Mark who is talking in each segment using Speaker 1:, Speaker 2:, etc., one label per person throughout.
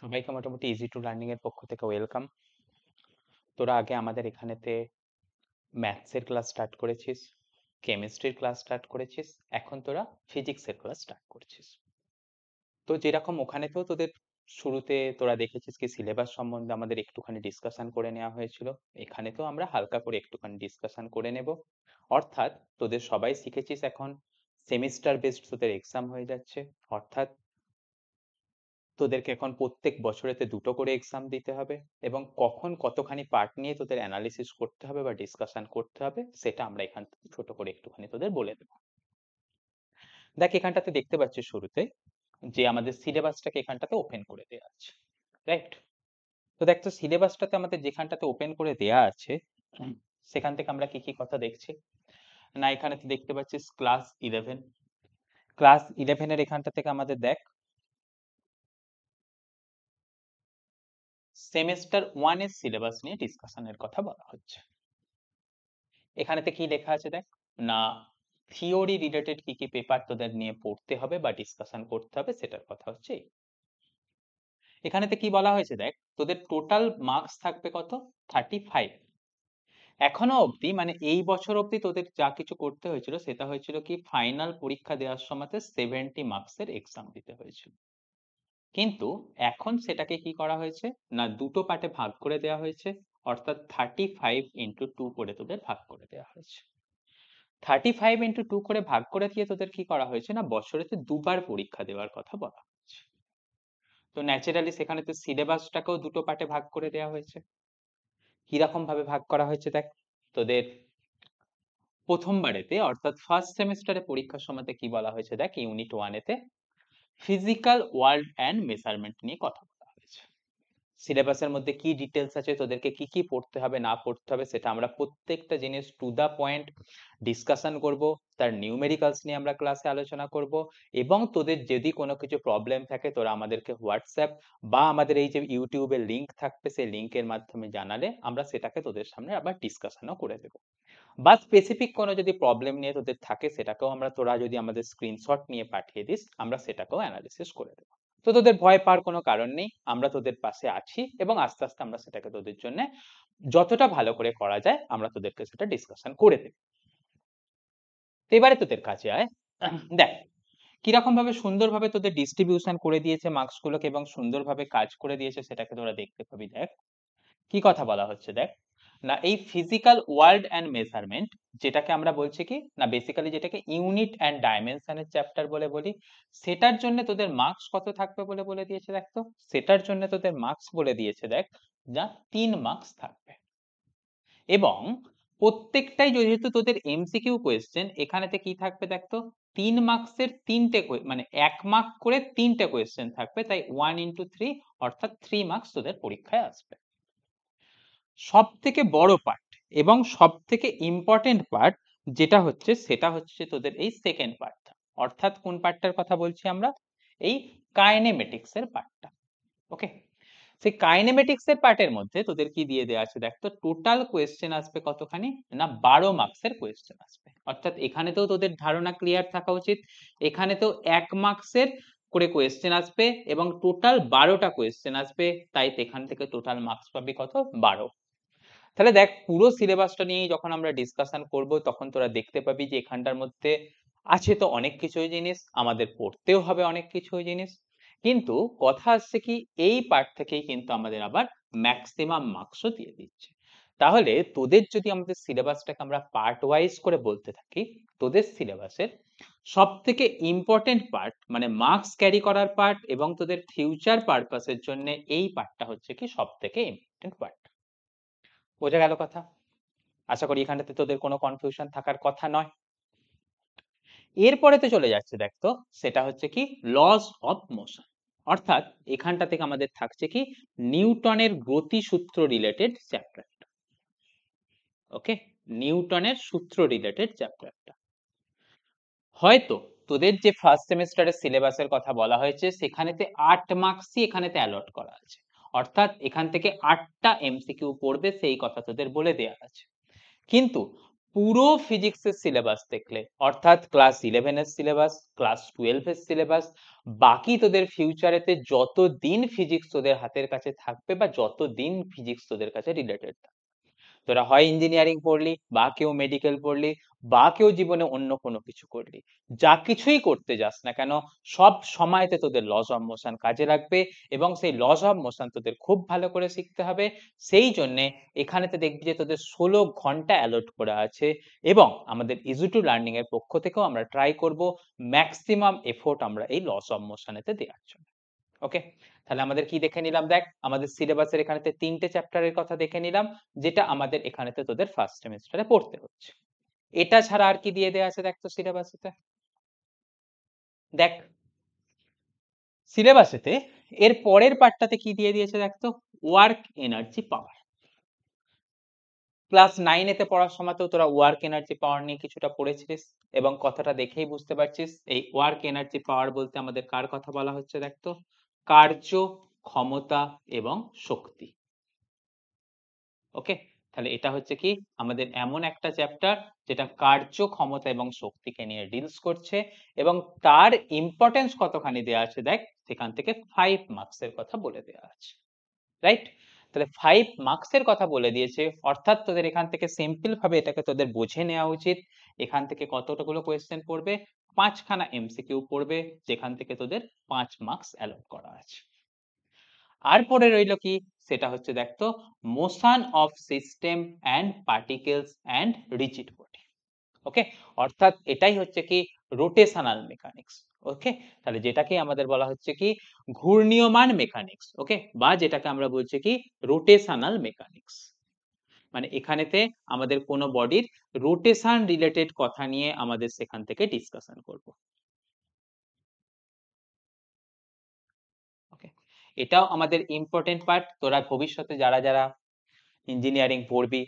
Speaker 1: সবাইকে মোটামুটি easy to learning এর পক্ষ থেকে ওয়েলকাম তোরা আগে আমাদের এখানেতে ম্যাথসের ক্লাস স্টার্ট করেছিস কেমিস্ট্রির ক্লাস স্টার্ট করেছিস এখন তোরা ফিজিক্সের ক্লাস স্টার্ট করছিস তো যেরকম ওখানেতেও তোদের শুরুতে তোরা দেখেছিস কি সিলেবাস সম্বন্ধে আমাদের একটুখানি ডিসকাশন করে নেওয়া হয়েছিল এখানে তো আমরা হালকা করে একটুখানি ডিসকাশন করে নেব অর্থাৎ তোদের সবাই শিখেছিস এখন সেমিস্টার বেসড তোদের এক্সাম হয়ে যাচ্ছে অর্থাৎ তোদেরকে এখন প্রত্যেক বছরেতে দুটো করে এক্সাম দিতে হবে এবং কখন কতখানি পার্ট নিয়ে তোদের অ্যানালিসিস করতে হবে বা ডিসকাশন করতে হবে সেটা আমরা এখান থেকে ছোট করে একটুখানি তোদের বলে দেব দেখ এখানটাতে দেখতে পাচ্ছি শুরুতে যে আমাদের সিলেবাসটাকে এখানটাতে ওপেন করে দেওয়া আছে রাইট তো দেখ তো সিলেবাসটাতে আমাদের যেখানটাতে ওপেন করে দেওয়া আছে সেখান থেকে আমরা কি কি কথা দেখছি না এখানে দেখতে পাচ্ছিস ক্লাস ইলেভেন ক্লাস ইলেভেনের এখানটা থেকে আমাদের দেখ
Speaker 2: সেমিস্টার ওয়ানের সিলেবাস নিয়ে ডিসকাশনের কথা বলা হচ্ছে এখানেতে কি লেখা আছে দেখ
Speaker 1: না থিওরি রিলেটেড কি কি পেপার তোদের নিয়ে পড়তে হবে বা ডিসকাশন করতে হবে সেটার কথা হচ্ছে এখানেতে কি বলা হয়েছে দেখ তোদের টোটাল মার্কস থাকবে কত থার্টি ফাইভ এখনো অবধি মানে এই বছর অবধি তোদের যা কিছু করতে হয়েছিল সেটা হয়েছিল কি ফাইনাল পরীক্ষা দেওয়ার সময়তে সেভেন্টি মার্কসের এক্সাম দিতে হয়েছিল কিন্তু এখন সেটাকে কি করা হয়েছে না দুটো পার্টে ভাগ করে দেওয়া হয়েছে অর্থাৎ থার্টি ফাইভ ইন্টু টু করে তোদের ভাগ করে দেওয়া হয়েছে থার্টি ফাইভ ইন্টু টু করে ভাগ করে দিয়ে তোদের কি করা হয়েছে না বছরেতে দুবার পরীক্ষা দেওয়ার কথা বলা হয়েছে তো ন্যাচারালি সেখানে তো সিলেবাসটাকেও দুটো পার্টে ভাগ করে দেওয়া হয়েছে কিরকম ভাবে ভাগ করা হয়েছে দেখ তোদের প্রথমবারেতে অর্থাৎ ফার্স্ট সেমিস্টারে পরীক্ষার সময়তে কি বলা হয়েছে দেখ ইউনিট ওয়ানেতে ফিজিক্যাল ওয়ার্ল্ড অ্যান্ড মেজারমেন্ট নিয়ে কথা সিলেবাসের মধ্যে কি ডিটেলস আছে তোদেরকে কি কি পড়তে হবে না পড়তে হবে সেটা আমরা প্রত্যেকটা জিনিস টু দা পয়েন্ট ডিসকাশন করব তার নিউমেরিক্যালস নিয়ে আমরা ক্লাসে আলোচনা করব এবং তোদের যদি কোনো কিছু প্রবলেম থাকে তোরা আমাদেরকে হোয়াটসঅ্যাপ বা আমাদের এই যে ইউটিউবে লিংক থাকবে সেই লিঙ্কের মাধ্যমে জানালে আমরা সেটাকে তোদের সামনে আবার ডিসকাশনও করে দেব বা স্পেসিফিক কোনো যদি প্রবলেম নিয়ে তোদের থাকে সেটাকেও আমরা তোরা যদি আমাদের স্ক্রিনশট নিয়ে পাঠিয়ে দিস আমরা সেটাকেও অ্যানালিসিস করে দেবো তো তোদের ভয় পাওয়ার কোনো কারণ নেই আমরা তোদের পাশে আছি এবং আস্তে আস্তে আমরা সেটাকে তোদের জন্য যতটা ভালো করে করা যায় আমরা তোদেরকে সেটা ডিসকাশন করে দেব এবারে তোদের কাছে আয় দেখ কিরকম ভাবে সুন্দরভাবে তোদের ডিস্ট্রিবিউশন করে দিয়েছে মার্কস গুলোকে এবং সুন্দরভাবে কাজ করে দিয়েছে সেটাকে তোরা দেখতে পাবি দেখ কি কথা বলা হচ্ছে দেখ না এই ফিজিক্যাল ওয়ার্ল্ড অ্যান্ড মেজারমেন্ট যেটাকে আমরা বলছি কি না বেসিক্যালি যেটাকে ইউনিট অ্যান্ড ডাইমেনশনের চ্যাপ্টার বলে বলি সেটার জন্য তোদের মার্কস কত থাকবে বলে বলে দিয়েছে দেখ তো সেটার জন্য তোদের মার্কস বলে দিয়েছে দেখ যা তিন মার্কস থাকবে এবং প্রত্যেকটাই যেহেতু তোদের এমসিকিউ কোয়েশ্চেন এখানেতে কি থাকবে দেখ তো তিন মার্কসের তিনটে মানে এক মার্ক করে তিনটে কোয়েশ্চেন থাকবে তাই ওয়ান ইন্টু থ্রি অর্থাৎ থ্রি মার্কস তোদের পরীক্ষায় আসবে সব থেকে বড় পার্ট এবং সব থেকে ইম্পর্টেন্ট পার্ট যেটা হচ্ছে সেটা হচ্ছে তোদের এই সেকেন্ড পার্টটা অর্থাৎ কোন পার্টটার কথা বলছি আমরা এই কাইনেমেটিক্স এর পার্টটা ওকে সেই কাইনেমেটিক্স এর পার্টের মধ্যে তোদের কি দিয়ে দেওয়া আছে দেখ তো টোটাল কোয়েশ্চেন আসবে কতখানি না বারো মার্কসের কোয়েশ্চেন আসবে অর্থাৎ এখানেতেও তোদের ধারণা ক্লিয়ার থাকা উচিত এখানে তো এক মার্কসের করে কোয়েশ্চেন আসবে এবং টোটাল বারোটা কোয়েশ্চেন আসবে তাই এখান থেকে টোটাল মার্কস পাবি কত বারো তাহলে দেখ পুরো সিলেবাসটা নিয়ে যখন আমরা ডিসকাশন করব তখন তোরা দেখতে পাবি যে এখানটার মধ্যে আছে তো অনেক কিছু জিনিস আমাদের পড়তেও হবে অনেক কিছু জিনিস কিন্তু কথা আসছে কি এই পার্ট থেকেই কিন্তু আমাদের আবার ম্যাক্সিমাম মার্কসও দিয়ে দিচ্ছে তাহলে তোদের যদি আমাদের সিলেবাসটাকে আমরা পার্ট ওয়াইজ করে বলতে থাকি তোদের সিলেবাসের সব থেকে ইম্পর্টেন্ট পার্ট মানে মার্কস ক্যারি করার পার্ট এবং তোদের ফিউচার পারপাসের জন্য এই পার্টটা হচ্ছে কি সব থেকে ইম্পর্টেন্ট পার্ট বোঝা গেল কথা আশা করি এখানটাতে তোদের কোনো কনফিউশন থাকার কথা নয় এরপরেতে চলে যাচ্ছে দেখতো সেটা হচ্ছে কি লস অফ মোশন অর্থাৎ এখানটা থেকে আমাদের থাকছে কি নিউটনের গতি সূত্র রিলেটেড চ্যাপ্টারটা ওকে নিউটনের সূত্র রিলেটেড চ্যাপ্টারটা হয়তো তোদের যে ফার্স্ট সেমিস্টারের সিলেবাসের কথা বলা হয়েছে সেখানেতে আট মার্কসই এখানেতে অ্যালট করা আছে অর্থাৎ এখান থেকে আটটা এমসিকিউ পড়বে সেই কথা তোদের বলে দেওয়া আছে কিন্তু পুরো ফিজিক্সের সিলেবাস দেখলে অর্থাৎ ক্লাস ইলেভেনের সিলেবাস ক্লাস টুয়েলভের সিলেবাস বাকি তোদের ফিউচারেতে যত দিন ফিজিক্স তোদের হাতের কাছে থাকবে বা যত দিন ফিজিক্স তোদের কাছে রিলেটেড থাকবে তোরা হয় ইঞ্জিনিয়ারিং পড়লি বা কেউ মেডিকেল পড়লি বা কেউ জীবনে অন্য কোনো কিছু করলি যা কিছুই করতে যাস না কেন সব সময়তে তোদের লজ অফ মোশন কাজে লাগবে এবং সেই লজ অফ মোশন তোদের খুব ভালো করে শিখতে হবে সেই জন্যে এখানেতে দেখবি যে তোদের ষোলো ঘন্টা অ্যালোট করা আছে এবং আমাদের ইজুটু লার্নিং এর পক্ষ থেকেও আমরা ট্রাই করব ম্যাক্সিমাম এফোর্ট আমরা এই লস অফ মোশনেতে দেওয়ার জন্য ওকে তাহলে আমাদের কি দেখে নিলাম দেখ আমাদের সিলেবাসের এখানে তিনটে চ্যাপ্টারের কথা দেখে নিলাম যেটা আমাদের এখানেতে তোদের ফার্স্ট সেমিস্টারে পড়তে হচ্ছে এটা ছাড়া আর কি দিয়ে দেওয়া আছে দেখ তো সিলেবাসেতে দেখ সিলেবাসেতে এর পরের পার্টটাতে কি দিয়ে দিয়েছে দেখ তো ওয়ার্ক এনার্জি পাওয়ার ক্লাস এতে পড়ার সময়তেও তোরা ওয়ার্ক এনার্জি পাওয়ার নিয়ে কিছুটা পড়েছিলিস এবং কথাটা দেখেই বুঝতে পারছিস এই ওয়ার্ক এনার্জি পাওয়ার বলতে আমাদের কার কথা বলা হচ্ছে দেখ তো কার্য ক্ষমতা এবং শক্তি ওকে তাহলে এটা হচ্ছে কি আমাদের এমন একটা চ্যাপ্টার যেটা কার্য ক্ষমতা এবং শক্তিকে নিয়ে ডিলস করছে এবং তার ইম্পর্টেন্স কতখানি দেওয়া আছে দেখ সেখান থেকে ফাইভ মার্কসের কথা বলে দেওয়া আছে রাইট তাহলে ফাইভ মার্কসের কথা বলে দিয়েছে অর্থাৎ তোদের এখান থেকে সিম্পল ভাবে এটাকে তোদের বুঝে নেওয়া উচিত এখান থেকে কতগুলো কোয়েশ্চেন পড়বে পাঁচখানা এমসিকিউ পড়বে যেখান থেকে তোদের পাঁচ মার্কস অ্যালট করা আছে আর পরে রইল কি সেটা হচ্ছে দেখতো motion of system and particles and rigid body okay অর্থাৎ এটাই হচ্ছে কি রোটেশনাল মেকানিক্স ওকে তাহলে যেটাকে আমাদের বলা হচ্ছে কি ঘূর্ণীয়মান মেকানিক্স ওকে বা যেটাকে আমরা বলছি কি রোটেশনাল মেকানিক্স মানে এখানেতে আমাদের কোনো বডির রোটেশন রিলেটেড কথা নিয়ে আমাদের সেখান থেকে ডিসকাশন করব ওকে এটাও আমাদের ইম্পর্টেন্ট পার্ট তোরা ভবিষ্যতে যারা যারা ইঞ্জিনিয়ারিং পড়বি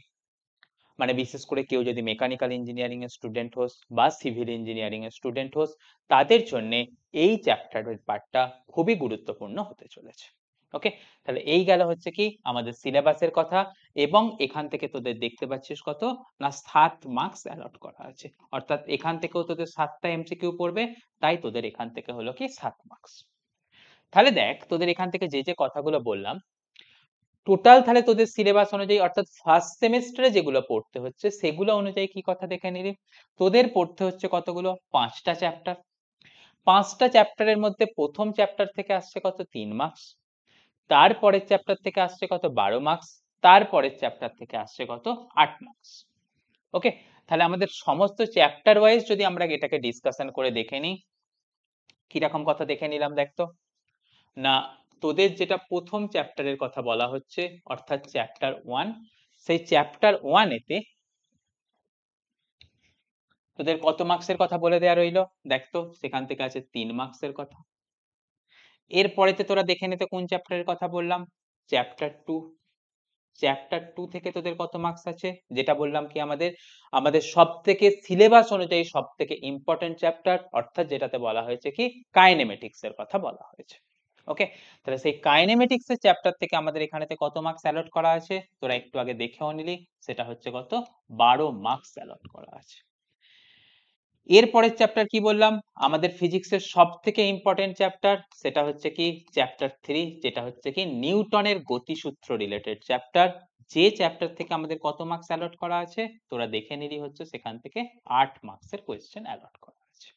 Speaker 1: মানে বিশেষ করে কেউ যদি মেকানিক্যাল ইঞ্জিনিয়ারিং এর স্টুডেন্ট হোস বা সিভিল ইঞ্জিনিয়ারিং এর স্টুডেন্ট হোস তাদের জন্য এই চ্যাপ্টারের পার্টটা খুবই গুরুত্বপূর্ণ হতে চলেছে ওকে তাহলে এই গেল হচ্ছে কি আমাদের সিলেবাসের কথা এবং এখান থেকে তোদের দেখতে পাচ্ছিস কত না সাত মার্কস অ্যালট করা আছে অর্থাৎ এখান থেকেও তোদের সাতটা এমসিকিউ পড়বে তাই তোদের এখান থেকে হলো কি সাত মার্কস তাহলে দেখ তোদের এখান থেকে যে যে কথাগুলো বললাম টোটাল তাহলে তোদের সিলেবাস অনুযায়ী অর্থাৎ ফার্স্ট সেমিস্টারে যেগুলো পড়তে হচ্ছে সেগুলো অনুযায়ী কি কথা দেখে নিলি তোদের পড়তে হচ্ছে কতগুলো পাঁচটা চ্যাপ্টার পাঁচটা চ্যাপ্টারের মধ্যে প্রথম চ্যাপ্টার থেকে আসছে কত তিন মার্কস তারপরের চ্যাপ্টার থেকে আসছে কত বারো মার্কস তারপরের চ্যাপ্টার থেকে আসছে কত আট মার্কস ওকে তাহলে আমাদের সমস্ত চ্যাপ্টার ওয়াইজ যদি আমরা এটাকে ডিসকাশন করে দেখে নিই কিরকম কথা দেখে নিলাম দেখতো না তোদের যেটা প্রথম চ্যাপ্টারের কথা বলা হচ্ছে অর্থাৎ চ্যাপ্টার ওয়ান সেই চ্যাপ্টার ওয়ান এতে তোদের কত মার্কসের কথা বলে দেওয়া রইল দেখতো সেখান থেকে আছে তিন মার্কসের কথা এরপরেতে তোরা দেখে নিতে কোন চ্যাপ্টারের কথা বললাম চ্যাপ্টার টু চ্যাপ্টার টু থেকে তোদের কত মার্কস আছে যেটা বললাম কি আমাদের আমাদের সব থেকে সিলেবাস অনুযায়ী সব থেকে ইম্পর্টেন্ট চ্যাপ্টার অর্থাৎ যেটাতে বলা হয়েছে কি কাইনেমেটিক্স এর কথা বলা হয়েছে ওকে তাহলে সেই কাইনেমেটিক্স এর চ্যাপ্টার থেকে আমাদের এখানেতে কত মার্কস অ্যালট করা আছে তোরা একটু আগে দেখেও নিলি সেটা হচ্ছে কত বারো মার্কস অ্যালট করা আছে এর পরের চ্যাপ্টার কি বললাম আমাদের ফিজিক্সের সব থেকে ইম্পর্টেন্ট চ্যাপ্টার সেটা হচ্ছে কি চ্যাপ্টার থ্রি যেটা হচ্ছে কি নিউটনের গতিসূত্র রিলেটেড চ্যাপ্টার যে চ্যাপ্টার থেকে আমাদের কত মার্কস অ্যালট করা আছে তোরা দেখে নিলি হচ্ছে সেখান থেকে আট মার্কসের কোয়েশ্চেন অ্যালট করা আছে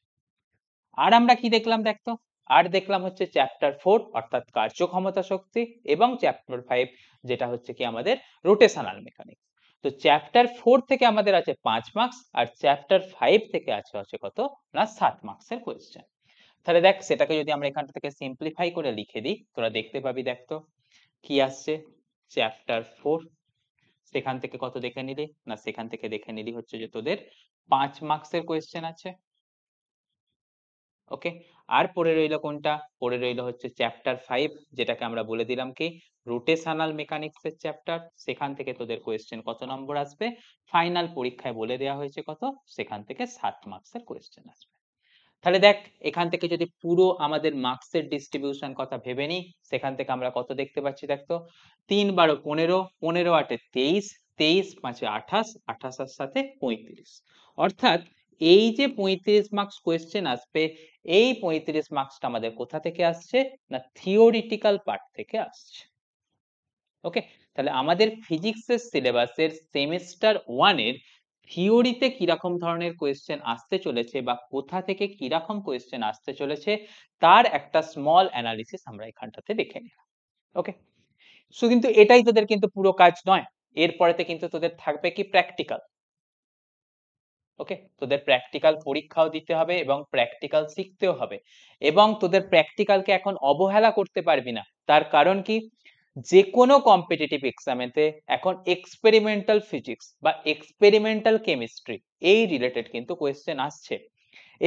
Speaker 1: আর আমরা কি দেখলাম দেখতো আর দেখলাম হচ্ছে চ্যাপ্টার ফোর অর্থাৎ কার্যক্ষমতা শক্তি এবং চ্যাপ্টার ফাইভ যেটা হচ্ছে কি আমাদের রোটেশনাল মেকানিক্স তো চ্যাপ্টার ফোর থেকে আমাদের আছে পাঁচ মার্কস আর চ্যাপ্টার ফাইভ থেকে আছে হচ্ছে কত না সাত মার্কসের কোয়েশ্চেন তাহলে দেখ সেটাকে যদি আমরা এখানটা থেকে সিম্পলিফাই করে লিখে দিই তোরা দেখতে পাবি দেখ তো কি আসছে চ্যাপ্টার ফোর সেখান থেকে কত দেখে নিলি না সেখান থেকে দেখে নিলি হচ্ছে যে তোদের পাঁচ মার্কসের কোয়েশ্চেন আছে ওকে আর পড়ে রইল কোনটা পড়ে রইল হচ্ছে চ্যাপ্টার ফাইভ যেটাকে আমরা বলে দিলাম কি রোটেশনাল মেকানিক্স এর চ্যাপ্টার সেখান থেকে তোদের কোয়েশ্চেন কত নম্বর আসবে ফাইনাল পরীক্ষায় বলে দেওয়া হয়েছে কত সেখান থেকে সাত মার্কসের কোয়েশ্চেন আসবে তাহলে দেখ এখান থেকে যদি পুরো আমাদের মার্কসের ডিস্ট্রিবিউশন কথা ভেবে নি সেখান থেকে আমরা কত দেখতে পাচ্ছি দেখতো তিন বারো পনেরো পনেরো আটে তেইশ তেইশ পাঁচে আঠাশ আঠাশের সাথে পঁয়ত্রিশ অর্থাৎ এই যে পঁয়ত্রিশ মার্কস কোয়েশ্চেন আসবে এই পঁয়ত্রিশ মার্কসটা আমাদের কোথা থেকে আসছে না থিওরিটিক্যাল পার্ট থেকে আসছে ওকে তাহলে আমাদের ফিজিক্সের সিলেবাসের সেমিস্টার ওয়ানের থিওরিতে কিরকম ধরনের কোয়েশ্চেন আসতে চলেছে বা কোথা থেকে কিরকম কোয়েশ্চেন আসতে চলেছে তার একটা স্মল অ্যানালিসিস আমরা এখানটাতে দেখে নিলাম ওকে সো কিন্তু এটাই তোদের কিন্তু পুরো কাজ নয় এরপরেতে কিন্তু তোদের থাকবে কি প্র্যাকটিক্যাল ওকে তোদের প্র্যাকটিক্যাল পরীক্ষাও দিতে হবে এবং প্র্যাকটিক্যাল শিখতেও হবে এবং তোদের প্র্যাকটিক্যালকে এখন অবহেলা করতে পারবি না তার কারণ কি যে কোনো কম্পিটিটিভ এক্সামেতে এখন এক্সপেরিমেন্টাল ফিজিক্স বা এক্সপেরিমেন্টাল কেমিস্ট্রি এই রিলেটেড কিন্তু কোয়েশ্চেন আসছে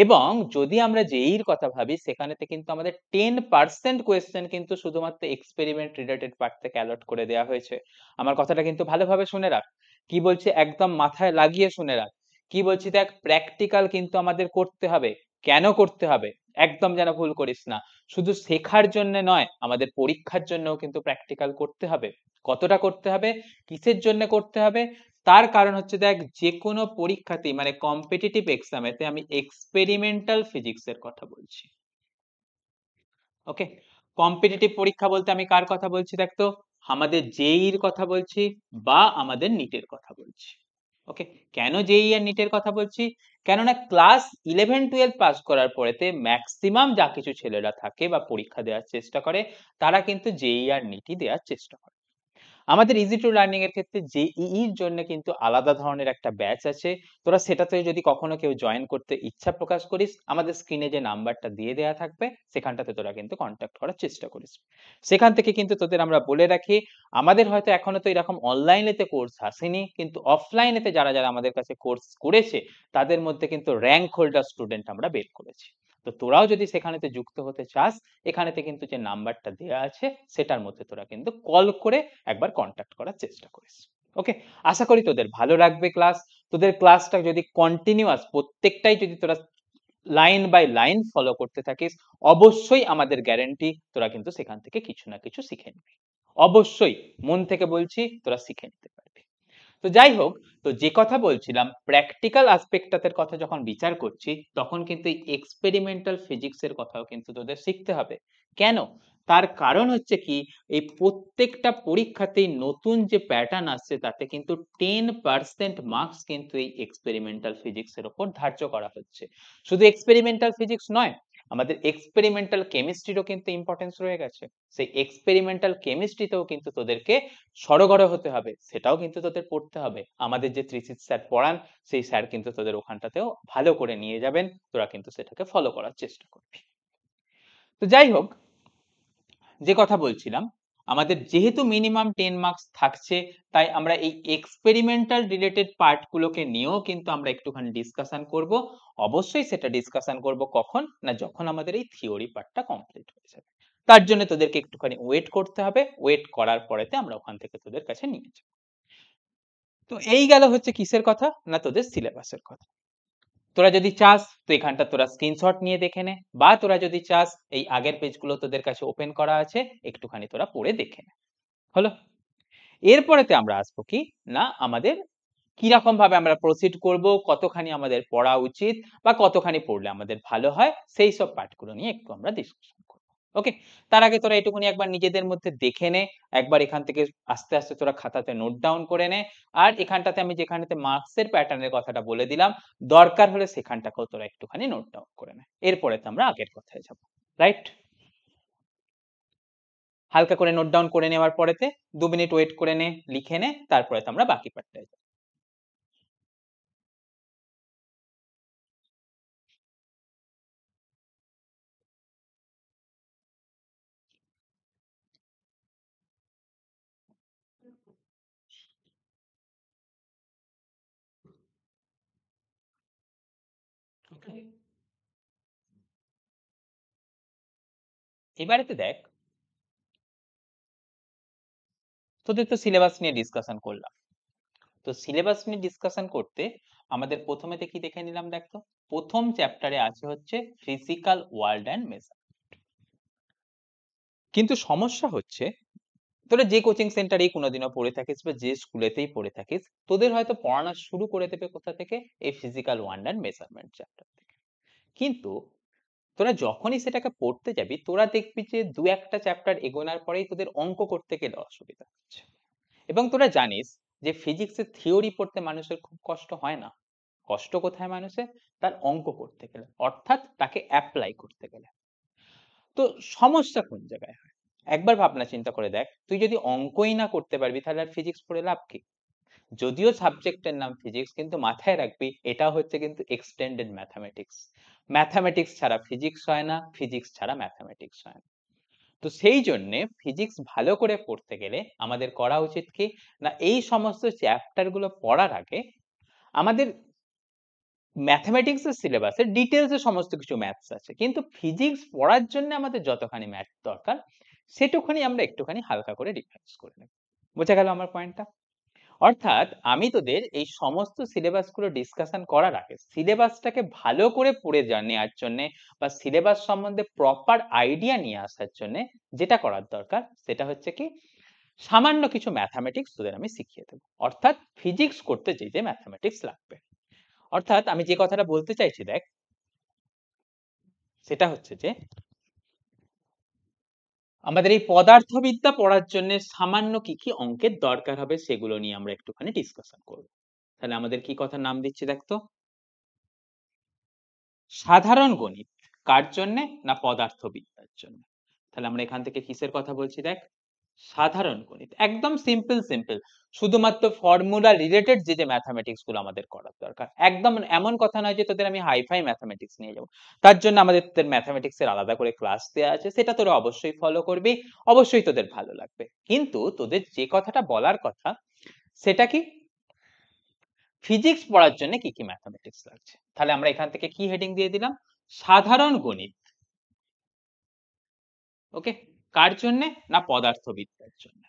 Speaker 1: এবং যদি আমরা যেইর কথা ভাবি সেখানেতে কিন্তু আমাদের টেন পার্সেন্ট কোয়েশ্চেন কিন্তু শুধুমাত্র এক্সপেরিমেন্ট রিলেটেড পার্ট থেকে অ্যালট করে দেওয়া হয়েছে আমার কথাটা কিন্তু ভালোভাবে শুনে রাখ কি বলছে একদম মাথায় লাগিয়ে শুনে রাখ কি বলছি দেখ প্র্যাকটিক্যাল কিন্তু আমাদের করতে হবে কেন করতে হবে একদম যেন ভুল করিস না শুধু শেখার জন্য নয় আমাদের পরীক্ষার জন্য কিন্তু প্র্যাকটিক্যাল করতে হবে কতটা করতে হবে কিসের জন্য করতে হবে তার কারণ হচ্ছে দেখ যে কোনো পরীক্ষাতেই মানে কম্পিটিটিভ এক্সামেতে আমি এক্সপেরিমেন্টাল ফিজিক্সের কথা বলছি ওকে কম্পিটিটিভ পরীক্ষা বলতে আমি কার কথা বলছি দেখ তো আমাদের জেইর কথা বলছি বা আমাদের নিটের কথা বলছি ওকে কেন জেই e আর নিটের কথা বলছি কেননা ক্লাস ইলেভেন টুয়েলভ পাস করার পরেতে ম্যাক্সিমাম যা কিছু ছেলেরা থাকে বা পরীক্ষা দেওয়ার চেষ্টা করে তারা কিন্তু জেই e আর নিটই দেওয়ার চেষ্টা করে আমাদের ইজি টু লার্নিং এর ক্ষেত্রে জেইই এর e e জন্য কিন্তু আলাদা ধরনের একটা ব্যাচ আছে তোরা সেটাতে যদি কখনো কেউ জয়েন করতে ইচ্ছা প্রকাশ করিস আমাদের স্ক্রিনে যে নাম্বারটা দিয়ে দেওয়া থাকবে সেখানটাতে তোরা কিন্তু কন্ট্যাক্ট করার চেষ্টা করিস সেখান থেকে কিন্তু তোদের আমরা বলে রাখি আমাদের হয়তো এখনো তো এরকম অনলাইনেতে কোর্স আসেনি কিন্তু অফলাইনেতে যারা যারা আমাদের কাছে কোর্স করেছে তাদের মধ্যে কিন্তু র্যাঙ্ক হোল্ডার স্টুডেন্ট আমরা বের করেছি তো তোরাও যদি সেখানেতে যুক্ত হতে চাস এখানেতে কিন্তু যে নাম্বারটা দেওয়া আছে সেটার মধ্যে তোরা কিন্তু কল করে একবার কন্ট্যাক্ট করার চেষ্টা করিস ওকে আশা করি তোদের ভালো লাগবে ক্লাস তোদের ক্লাসটা যদি কন্টিনিউয়াস প্রত্যেকটাই যদি তোরা লাইন বাই লাইন ফলো করতে থাকিস অবশ্যই আমাদের গ্যারেন্টি তোরা কিন্তু সেখান থেকে কিছু না কিছু শিখে নিবি অবশ্যই মন থেকে বলছি তোরা শিখে নিতে পারবি তো যাই হোক তো যে কথা বলছিলাম প্র্যাকটিক্যাল আসপেক্টটার কথা যখন বিচার করছি তখন কিন্তু এক্সপেরিমেন্টাল ফিজিক্সের কথাও কিন্তু তোদের শিখতে হবে কেন তার কারণ হচ্ছে কি এই প্রত্যেকটা পরীক্ষাতেই নতুন যে প্যাটার্ন আসছে তাতে কিন্তু টেন পার্সেন্ট মার্কস কিন্তু এই এক্সপেরিমেন্টাল ফিজিক্সের ওপর ধার্য করা হচ্ছে শুধু এক্সপেরিমেন্টাল ফিজিক্স নয় আমাদের এক্সপেরিমেন্টাল কেমিস্ট্রিরও কিন্তু ইম্পর্টেন্স রয়ে গেছে সেই এক্সপেরিমেন্টাল কেমিস্ট্রিতেও কিন্তু তোদেরকে সরগড় হতে হবে সেটাও কিন্তু তোদের পড়তে হবে আমাদের যে ত্রিশিত স্যার পড়ান সেই স্যার কিন্তু তোদের ওখানটাতেও ভালো করে নিয়ে যাবেন তোরা কিন্তু সেটাকে ফলো করার চেষ্টা করবি তো যাই হোক যে কথা বলছিলাম আমাদের যেহেতু মিনিমাম টেন মার্কস থাকছে তাই আমরা এই এক্সপেরিমেন্টাল রিলেটেড পার্টগুলোকে নিয়েও কিন্তু আমরা একটুখানি ডিসকাশান করব অবশ্যই সেটা ডিসকাশান করব কখন না যখন আমাদের এই থিওরি পার্টটা কমপ্লিট হয়ে যাবে তার জন্য তোদেরকে একটুখানি ওয়েট করতে হবে ওয়েট করার পরেতে আমরা ওখান থেকে তোদের কাছে নিয়ে যাব তো এই গেল হচ্ছে কিসের কথা না তোদের সিলেবাসের কথা তোরা যদি চাস তো এখানটা তোরা স্ক্রিনশট নিয়ে দেখে নে বা তোরা যদি চাস এই আগের পেজগুলো তোদের কাছে ওপেন করা আছে একটুখানি তোরা পড়ে দেখে নে হলো এরপরেতে আমরা আসবো কি না আমাদের কিরকম ভাবে আমরা প্রসিড করব কতখানি আমাদের পড়া উচিত বা কতখানি পড়লে আমাদের ভালো হয় সেই সব পাঠগুলো নিয়ে একটু আমরা ডিসকাশন ওকে তার আগে তোরা এটুকুনি একবার নিজেদের মধ্যে দেখে নে একবার এখান থেকে আস্তে আস্তে তোরা খাতাতে নোট ডাউন করে নে আর এখানটাতে আমি যেখানেতে মার্কসের প্যাটার্নের কথাটা বলে দিলাম দরকার হলে সেখানটাকেও তোরা একটুখানি নোট ডাউন করে নে এরপরে তো আমরা আগের কথায় যাব রাইট
Speaker 2: হালকা করে নোট ডাউন করে নেওয়ার পরেতে দু মিনিট ওয়েট করে নে লিখে নে তারপরে তো আমরা বাকি পার্টটায় যাব এবারেতে দেখ তোদের তো সিলেবাস নিয়ে ডিসকাশন করলাম
Speaker 1: তো সিলেবাস নিয়ে ডিসকাশন করতে আমাদের প্রথমেতে কি দেখে নিলাম দেখো প্রথম চ্যাপ্টারে আছে হচ্ছে ফিজিক্যাল ওয়ার্ল্ড অ্যান্ড মেজারমেন্ট কিন্তু সমস্যা হচ্ছে তোরা যে কোচিং সেন্টারেই কোনোদিনও পড়ে থাকিস বা যে স্কুলেতেই পড়ে থাকিস তোদের হয়তো পড়ানো শুরু করে দেবে কোথা থেকে এই physical world and measurement chapter থেকে কিন্তু তোরা যখনই সেটাকে পড়তে যাবি তোরা দেখবি যে দু একটা চ্যাপ্টার এগোনার পরেই তোদের অঙ্ক করতে গেলে অসুবিধা হচ্ছে এবং তোরা জানিস যে ফিজিক্সের থিওরি পড়তে মানুষের খুব কষ্ট হয় না কষ্ট কোথায় মানুষের তার অঙ্ক করতে গেলে অর্থাৎ তাকে অ্যাপ্লাই করতে গেলে তো সমস্যা কোন জায়গায় হয় একবার ভাবনা চিন্তা করে দেখ তুই যদি অঙ্কই না করতে পারবি তাহলে আর ফিজিক্স পড়ে লাভ কি যদিও সাবজেক্টের নাম ফিজিক্স কিন্তু মাথায় রাখবি এটা হচ্ছে কিন্তু এক্সটেন্ডেড ম্যাথামেটিক্স ম্যাথামেটিক্স ছাড়া ফিজিক্স হয় না ফিজিক্স ছাড়া ম্যাথামেটিক্স হয় না তো সেই জন্যে ফিজিক্স ভালো করে পড়তে গেলে আমাদের করা উচিত কি না এই সমস্ত চ্যাপ্টারগুলো পড়ার আগে আমাদের ম্যাথামেটিক্সের সিলেবাসে ডিটেলসে সমস্ত কিছু ম্যাথস আছে কিন্তু ফিজিক্স পড়ার জন্য আমাদের যতখানি ম্যাথ দরকার সেটুখানি আমরা একটুখানি হালকা করে রিভাইজ করে নেব বোঝা গেল আমার পয়েন্টটা অর্থাৎ আমি তোদের এই সমস্ত সিলেবাসগুলো ডিসকাশন করার আগে সিলেবাসটাকে ভালো করে পড়ে নেওয়ার জন্য বা সিলেবাস সম্বন্ধে প্রপার আইডিয়া নিয়ে আসার জন্য যেটা করার দরকার সেটা হচ্ছে কি সামান্য কিছু ম্যাথামেটিক্স তোদের আমি শিখিয়ে দেবো অর্থাৎ ফিজিক্স করতে যেতে ম্যাথামেটিক্স লাগবে অর্থাৎ আমি যে কথাটা বলতে চাইছি দেখ সেটা হচ্ছে যে আমাদের এই পদার্থবিদ্যা পড়ার জন্য সামান্য কি কি অঙ্কের দরকার হবে সেগুলো নিয়ে আমরা একটুখানি ডিসকাশন করব তাহলে আমাদের কি কথা নাম দিচ্ছি দেখতো সাধারণ গণিত কার জন্যে না পদার্থবিদ্যার জন্য তাহলে আমরা এখান থেকে কিসের কথা বলছি দেখ সাধারণ গণিত একদম সিম্পল সিম্পল শুধুমাত্র ফর্মুলা রিলেটেড যে যে ম্যাথামেটিক্স গুলো আমাদের করার দরকার একদম এমন কথা নয় যে তোদের আমি হাইফাই ম্যাথামেটিক্স নিয়ে যাবো তার জন্য আমাদের তোদের ম্যাথামেটিক্স এর আলাদা করে ক্লাস দেওয়া আছে সেটা তোরা অবশ্যই ফলো করবি অবশ্যই তোদের ভালো লাগবে কিন্তু তোদের যে কথাটা বলার কথা সেটা কি ফিজিক্স পড়ার জন্য কি কি ম্যাথামেটিক্স লাগছে তাহলে আমরা এখান থেকে কি হেডিং দিয়ে দিলাম সাধারণ গণিত ওকে
Speaker 2: কার জন্যে না পদার্থবিদ্যার জন্য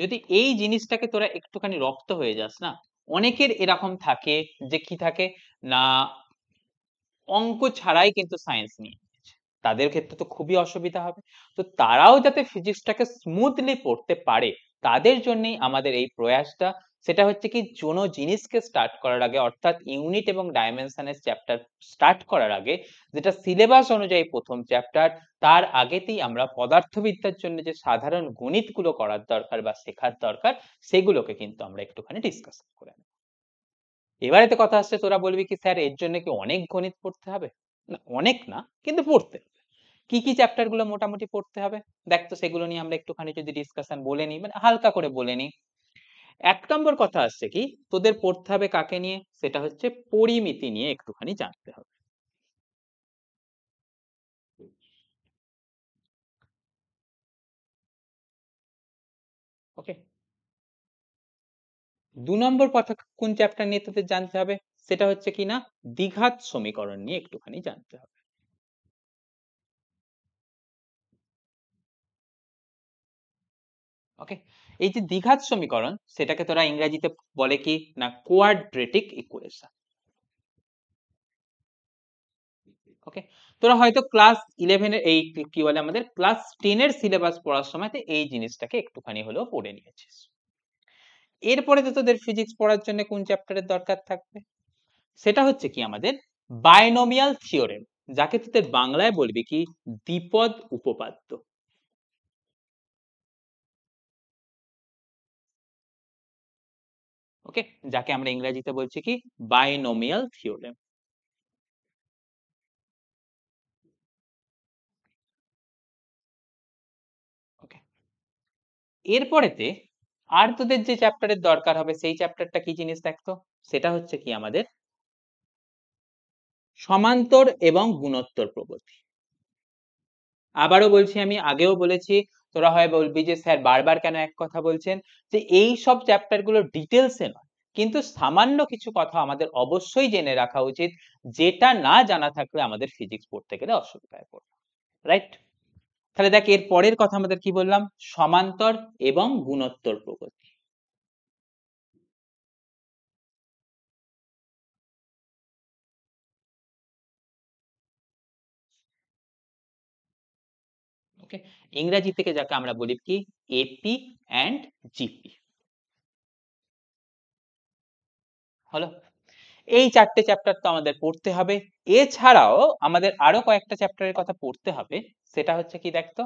Speaker 2: যদি এই জিনিসটাকে তোরা একটুখানি রক্ত হয়ে যাস না
Speaker 1: অনেকের এরকম থাকে যে কি থাকে না অঙ্ক ছাড়াই কিন্তু সায়েন্স নিয়ে তাদের ক্ষেত্রে তো খুবই অসুবিধা হবে তো তারাও যাতে ফিজিক্সটাকে স্মুথলি পড়তে পারে তাদের জন্যই আমাদের এই প্রয়াসটা সেটা হচ্ছে কি কোন জিনিসকে স্টার্ট করার আগে অর্থাৎ ইউনিট এবং ডাইমেনশনের চ্যাপ্টার স্টার্ট করার আগে যেটা সিলেবাস অনুযায়ী প্রথম চ্যাপ্টার তার আগেতেই আমরা পদার্থবিদ্যার জন্য যে সাধারণ গণিতগুলো করার দরকার বা শেখার দরকার সেগুলোকে কিন্তু আমরা একটুখানি ডিসকাস করে নেব তো কথা আসছে তোরা বলবি কি স্যার এর জন্য কি অনেক গণিত পড়তে হবে না অনেক না কিন্তু পড়তে হবে কি কি চ্যাপ্টার গুলো মোটামুটি পড়তে হবে দেখ তো সেগুলো নিয়ে আমরা একটুখানি যদি ডিসকাশন বলে নিই মানে হালকা করে বলে নিই এক নম্বর কথা আসছে কি তোদের
Speaker 2: পড়তে হবে কাকে নিয়ে সেটা হচ্ছে পরিমিতি নিয়ে একটুখানি জানতে হবে
Speaker 3: ওকে দু নম্বর কথা
Speaker 2: কোন চ্যাপ্টার নিয়ে তোদের জানতে হবে সেটা হচ্ছে কি না দ্বিঘাত সমীকরণ নিয়ে একটুখানি জানতে হবে ওকে এই যে দ্বিঘাত সমীকরণ সেটাকে তোরা ইংরেজিতে বলে কি না
Speaker 1: কোয়াড্রেটিক ইকুয়েশন ওকে তোরা হয়তো ক্লাস ইলেভেনের এই কি বলে আমাদের ক্লাস টেনের সিলেবাস পড়ার সময়তে এই জিনিসটাকে একটুখানি হলেও পড়ে নিয়েছিস এরপরে তো তোদের ফিজিক্স পড়ার জন্য কোন চ্যাপ্টারের দরকার থাকবে সেটা হচ্ছে কি আমাদের বায়োনমিয়াল থিওরেম
Speaker 2: যাকে তোদের বাংলায় বলবি কি দ্বিপদ উপপাদ্য ওকে যাকে আমরা ইংরেজিতে বলছি কি বাইনোমিয়াল থিওরেম এরপরেতে আর তোদের যে চ্যাপ্টারের দরকার হবে সেই চ্যাপ্টারটা কি জিনিস
Speaker 1: দেখতো সেটা হচ্ছে কি আমাদের সমান্তর এবং গুণোত্তর প্রগতি আবারও বলছি আমি আগেও বলেছি তোরা হয় বলবি যে স্যার বারবার কেন এক কথা বলছেন যে এই সব চ্যাপ্টারগুলো ডিটেলসে নয় কিন্তু সামান্য কিছু কথা আমাদের অবশ্যই জেনে রাখা উচিত যেটা না জানা থাকলে আমাদের ফিজিক্স পড়তে গেলে অসুবিধায় পড়বে রাইট তাহলে দেখ এর পরের কথা আমাদের কি বললাম
Speaker 3: সমান্তর এবং গুণোত্তর প্রগতি
Speaker 2: ওকে ইংরেজি থেকে যাকে আমরা বলি কি এপি অ্যান্ড জিপি
Speaker 1: হলো এই চারটে চ্যাপ্টার তো আমাদের পড়তে হবে এছাড়াও আমাদের আরো কয়েকটা চ্যাপ্টারের কথা পড়তে হবে সেটা হচ্ছে কি দেখতো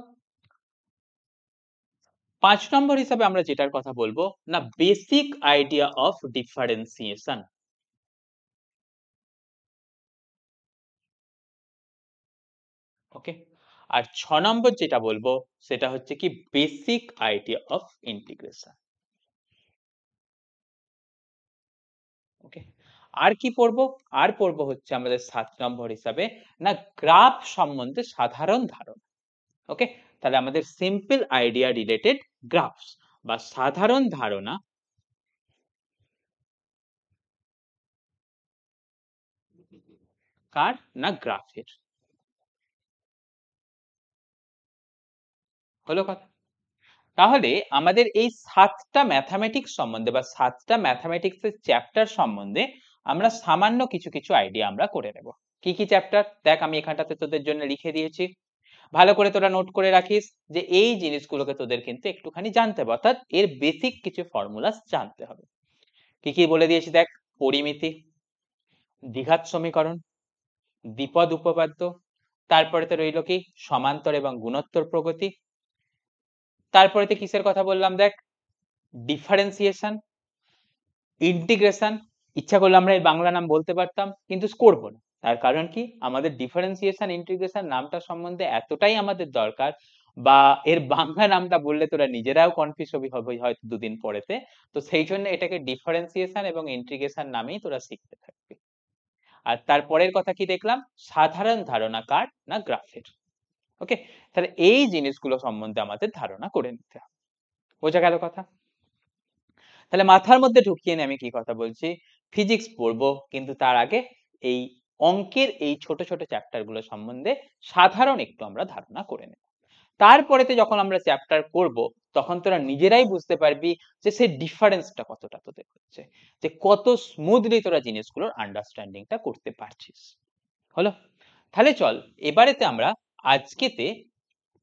Speaker 2: পাঁচ নম্বর হিসাবে আমরা যেটার কথা বলবো না basic idea of differentiation okay আর ছ নম্বর যেটা বলবো সেটা হচ্ছে কি basic idea of integration
Speaker 1: okay আর কি পড়ব আর পড়ব হচ্ছে আমাদের সাত নম্বর হিসাবে না গ্রাফ সম্বন্ধে সাধারণ ধারণা ওকে তাহলে আমাদের সিম্পল আইডিয়া
Speaker 2: রিলেটেড গ্রাফস বা সাধারণ ধারণা কার না গ্রাফের
Speaker 3: হলো কথা
Speaker 1: তাহলে আমাদের এই সাতটা ম্যাথামেটিক্স সম্বন্ধে বা সাতটা ম্যাথামেটিক্সের চ্যাপ্টার সম্বন্ধে আমরা সামান্য কিছু কিছু আইডিয়া আমরা করে নেব কি কি চ্যাপ্টার দেখ আমি এখানটাতে তোদের জন্য লিখে দিয়েছি ভালো করে তোরা নোট করে রাখিস যে এই জিনিসগুলোকে তোদের কিন্তু একটুখানি জানতে হবে অর্থাৎ এর বেসিক কিছু ফর্মুলাস জানতে হবে কি কি বলে দিয়েছি দেখ পরিমিতি দ্বিঘাত সমীকরণ দ্বিপদ উপপাদ্য তারপরে তো রইল কি সমান্তর এবং গুণোত্তর প্রগতি তো কিসের কথা বললাম দেখ ডিফারেন্সিয়েশন ইন্টিগ্রেশন ইচ্ছা করলে আমরা এই বাংলা নাম বলতে পারতাম কিন্তু করবো না তার কারণ কি আমাদের ডিফারেন্সিয়েশন ইন্টিগ্রেশন নামটা সম্বন্ধে এতটাই আমাদের দরকার বা এর বাংলা নামটা বললে তোরা নিজেরাও কনফিউজ হবি হবে হয়তো দুদিন পরেতে তো সেই জন্য এটাকে ডিফারেন্সিয়েশন এবং ইন্টিগ্রেশন নামেই তোরা শিখতে থাকবি আর তারপরের কথা কি দেখলাম সাধারণ ধারণা কার না গ্রাফের ওকে তাহলে এই জিনিসগুলো সম্বন্ধে আমাদের ধারণা করে নিতে হবে বোঝা গেল কথা তাহলে মাথার মধ্যে ঢুকিয়ে নিয়ে আমি কি কথা বলছি ফিজিক্স পড়বো কিন্তু তার আগে এই অঙ্কের এই ছোট ছোট চ্যাপ্টার গুলো সম্বন্ধে সাধারণ একটু আমরা ধারণা করে নেব তারপরেতে যখন আমরা চ্যাপ্টার করব তখন তোরা নিজেরাই বুঝতে পারবি যে সেই ডিফারেন্সটা কতটা তোদের হচ্ছে যে কত স্মুথলি তোরা জিনিসগুলোর আন্ডারস্ট্যান্ডিংটা করতে পারছিস হলো তাহলে চল এবারেতে আমরা আজকেতে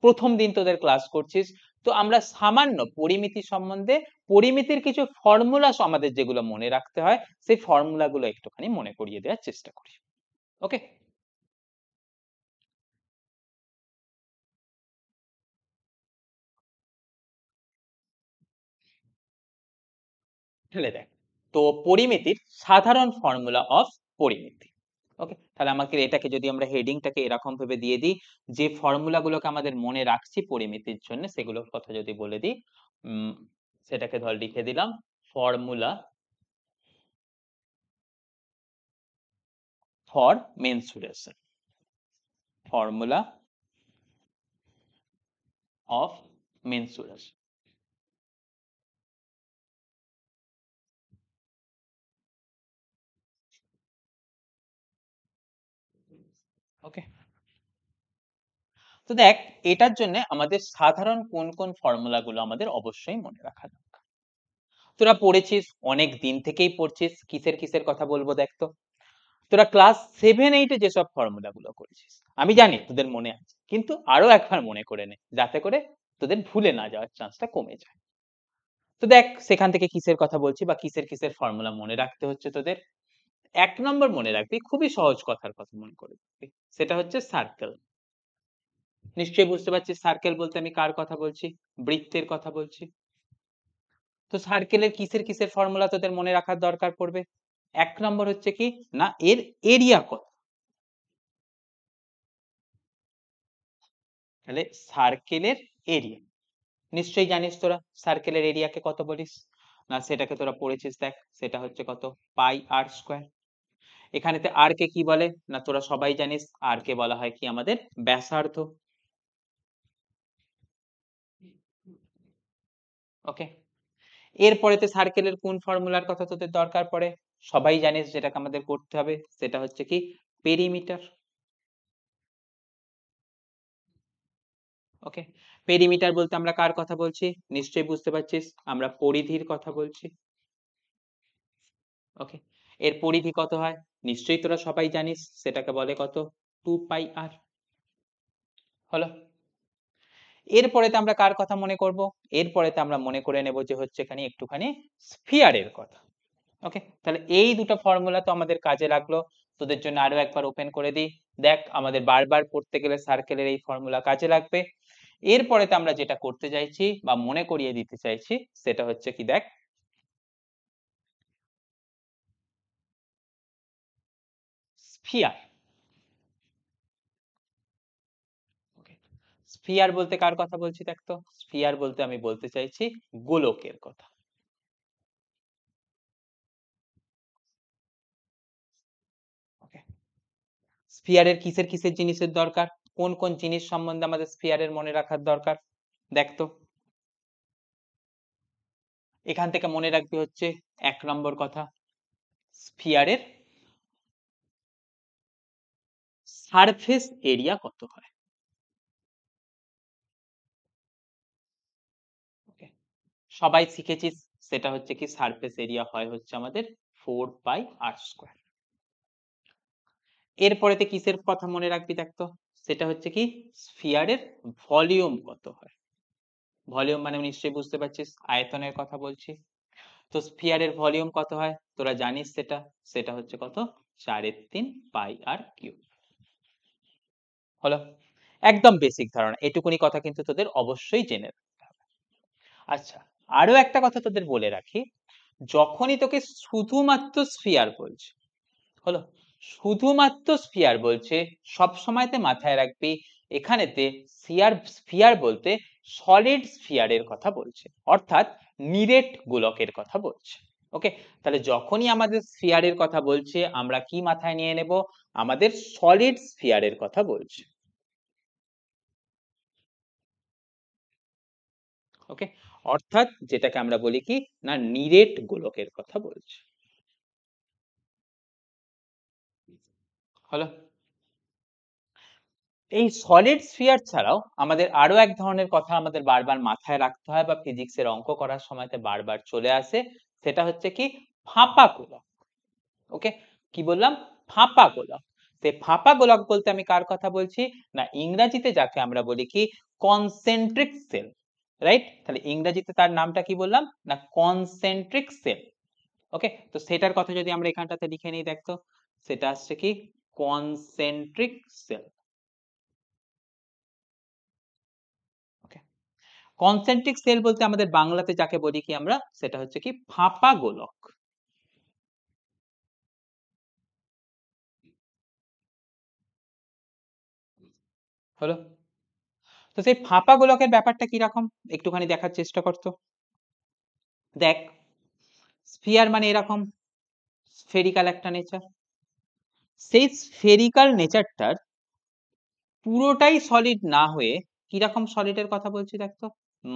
Speaker 1: প্রথম দিন তোদের ক্লাস করছিস তো আমরা সামান্য পরিমিতি সম্বন্ধে পরিমিতির কিছু ফর্মুলা আমাদের যেগুলো মনে রাখতে হয়
Speaker 3: সেই ফর্মুলাগুলো একটুখানি মনে করিয়ে দেওয়ার চেষ্টা করি ওকে দেখ তো পরিমিতির
Speaker 1: সাধারণ ফর্মুলা অফ পরিমিতি ওকে তাহলে আমাকে এটাকে যদি আমরা হেডিংটাকে এরকম ভাবে দিয়ে দিই যে ফর্মুলাগুলোকে আমাদের মনে রাখছি পরিমিতির জন্য সেগুলোর কথা যদি
Speaker 2: বলে দিই সেটাকে ধর লিখে দিলাম formula for mensuration formula of mensuration okay তো দেখ এটার জন্য আমাদের সাধারণ কোন কোন ফর্মুলাগুলো
Speaker 1: আমাদের অবশ্যই মনে রাখা দরকার তোরা পড়েছিস অনেক দিন থেকেই পড়ছিস কিসের কিসের কথা বলবো দেখ তো তোরা ক্লাস সেভেন এইটে যেসব ফর্মুলাগুলো করেছিস আমি জানি তোদের মনে আছে কিন্তু আরো একবার মনে করে নে যাতে করে তোদের ভুলে না যাওয়ার চান্সটা কমে যায় তো দেখ সেখান থেকে কিসের কথা বলছি বা কিসের কিসের ফর্মুলা মনে রাখতে হচ্ছে তোদের এক নম্বর মনে রাখবি খুবই সহজ কথার কথা মনে করে রাখবি সেটা হচ্ছে সার্কেল নিশ্চয়ই বুঝতে পারছি সার্কেল বলতে আমি কার কথা বলছি বৃত্তের কথা বলছি তো সার্কেলের কিসের কিসের ফর্মুলা তোদের মনে রাখার দরকার পড়বে
Speaker 2: এক নম্বর হচ্ছে কি না এর এরিয়া কত তাহলে সার্কেলের এরিয়া নিশ্চয়ই
Speaker 1: জানিস তোরা সার্কেলের এরিয়াকে কত বলিস না সেটাকে তোরা পড়েছিস দেখ সেটা হচ্ছে কত পাই আর স্কোয়ার এখানেতে আর কে কি বলে না তোরা সবাই জানিস আর কে বলা হয় কি আমাদের ব্যাসার্ধ ওকে এরপরেতে সার্কেলের কোন ফর্মুলার কথা তোদের দরকার পড়ে সবাই জানিস যেটাকে আমাদের করতে হবে সেটা হচ্ছে কি পেরিমিটার ওকে পেরিমিটার বলতে আমরা কার কথা বলছি নিশ্চয়ই বুঝতে পারছিস আমরা পরিধির কথা বলছি ওকে এর পরিধি কত হয় নিশ্চয়ই তোরা সবাই জানিস সেটাকে বলে কত টু পাই আর হলো এরপরে তো আমরা কার কথা মনে করব এরপরে তো আমরা মনে করে নেব যে হচ্ছে এখানে একটুখানি স্ফিয়ারের কথা ওকে তাহলে এই দুটো ফর্মুলা তো আমাদের কাজে লাগলো তোদের জন্য আরো একবার ওপেন করে দিই দেখ আমাদের বারবার পড়তে গেলে সার্কেলের এই ফর্মুলা কাজে লাগবে এরপরে তো আমরা যেটা করতে চাইছি বা
Speaker 2: মনে করিয়ে দিতে চাইছি সেটা হচ্ছে কি দেখ স্ফিয়ার স্ফিয়ার বলতে কার কথা বলছি দেখতো
Speaker 1: স্ফিয়ার বলতে আমি
Speaker 2: বলতে চাইছি গোলকের কথা স্ফিয়ারের কিসের কিসের জিনিসের
Speaker 1: দরকার কোন কোন জিনিস সম্বন্ধে আমাদের স্ফিয়ারের মনে রাখার দরকার দেখতো
Speaker 2: এখান থেকে মনে রাখবে হচ্ছে এক নম্বর কথা স্ফিয়ারের সারফেস এরিয়া কত হয় সবাই শিখেছি সেটা হচ্ছে কি সারফেস এরিয়া হয় হচ্ছে আমাদের ফোর
Speaker 1: বাই আর স্কোয়ার এরপরেতে কিসের কথা মনে রাখবি দেখতো সেটা হচ্ছে কি স্ফিয়ারের ভলিউম কত হয় ভলিউম মানে নিশ্চয়ই বুঝতে পারছিস আয়তনের কথা বলছি তো স্ফিয়ারের ভলিউম কত হয় তোরা জানিস সেটা সেটা হচ্ছে কত চারের তিন পাই আর কিউব হলো একদম বেসিক ধারণা এটুকুনি কথা কিন্তু তোদের অবশ্যই জেনে রাখতে হবে আচ্ছা আরো একটা কথা তোদের বলে রাখি যখনই তোকে শুধুমাত্র স্ফিয়ার বলছে হলো শুধুমাত্র স্ফিয়ার বলছে সব সময়তে মাথায় রাখবি এখানেতে স্ফিয়ার স্ফিয়ার বলতে সলিড স্ফিয়ারের কথা বলছে অর্থাৎ নিরেট গোলকের কথা বলছে ওকে তাহলে যখনই আমাদের স্ফিয়ারের কথা বলছে আমরা কি মাথায় নিয়ে নেব আমাদের সলিড স্ফিয়ারের কথা
Speaker 2: বলছে ওকে অর্থাৎ যেটাকে আমরা বলি কি না নিরেট গোলকের কথা বলছি
Speaker 1: হলো এই সলিড স্ফিয়ার ছাড়াও আমাদের আরো এক ধরনের কথা আমাদের বারবার মাথায় রাখতে হয় বা ফিজিক্সের অঙ্ক করার সময়তে বারবার চলে আসে সেটা হচ্ছে কি ফাঁপা গোলক ওকে কি বললাম ফাঁপা গোলক সে ফাঁপা গোলক বলতে আমি কার কথা বলছি না ইংরাজিতে যাকে আমরা বলি কি কনসেন্ট্রিক সেল রাইট তাহলে ইংরেজিতে তার নামটা কি বললাম না কনসেন্ট্রিক সেল ওকে তো সেটার কথা যদি আমরা এখানটাতে লিখে নিই দেখতো সেটা আসছে কি কনসেন্ট্রিক সেল
Speaker 2: কনসেন্ট্রিক সেল বলতে আমাদের বাংলাতে যাকে বলি কি আমরা সেটা হচ্ছে কি ফাঁপা গোলক হলো তো সেই ফাঁপা গোলকের ব্যাপারটা কিরকম একটুখানি দেখার
Speaker 1: চেষ্টা করতো দেখ স্ফিয়ার মানে এরকম ফেরিকাল একটা নেচার সেই ফেরিকাল নেচারটার পুরোটাই সলিড না হয়ে কিরকম সলিডের কথা বলছি দেখতো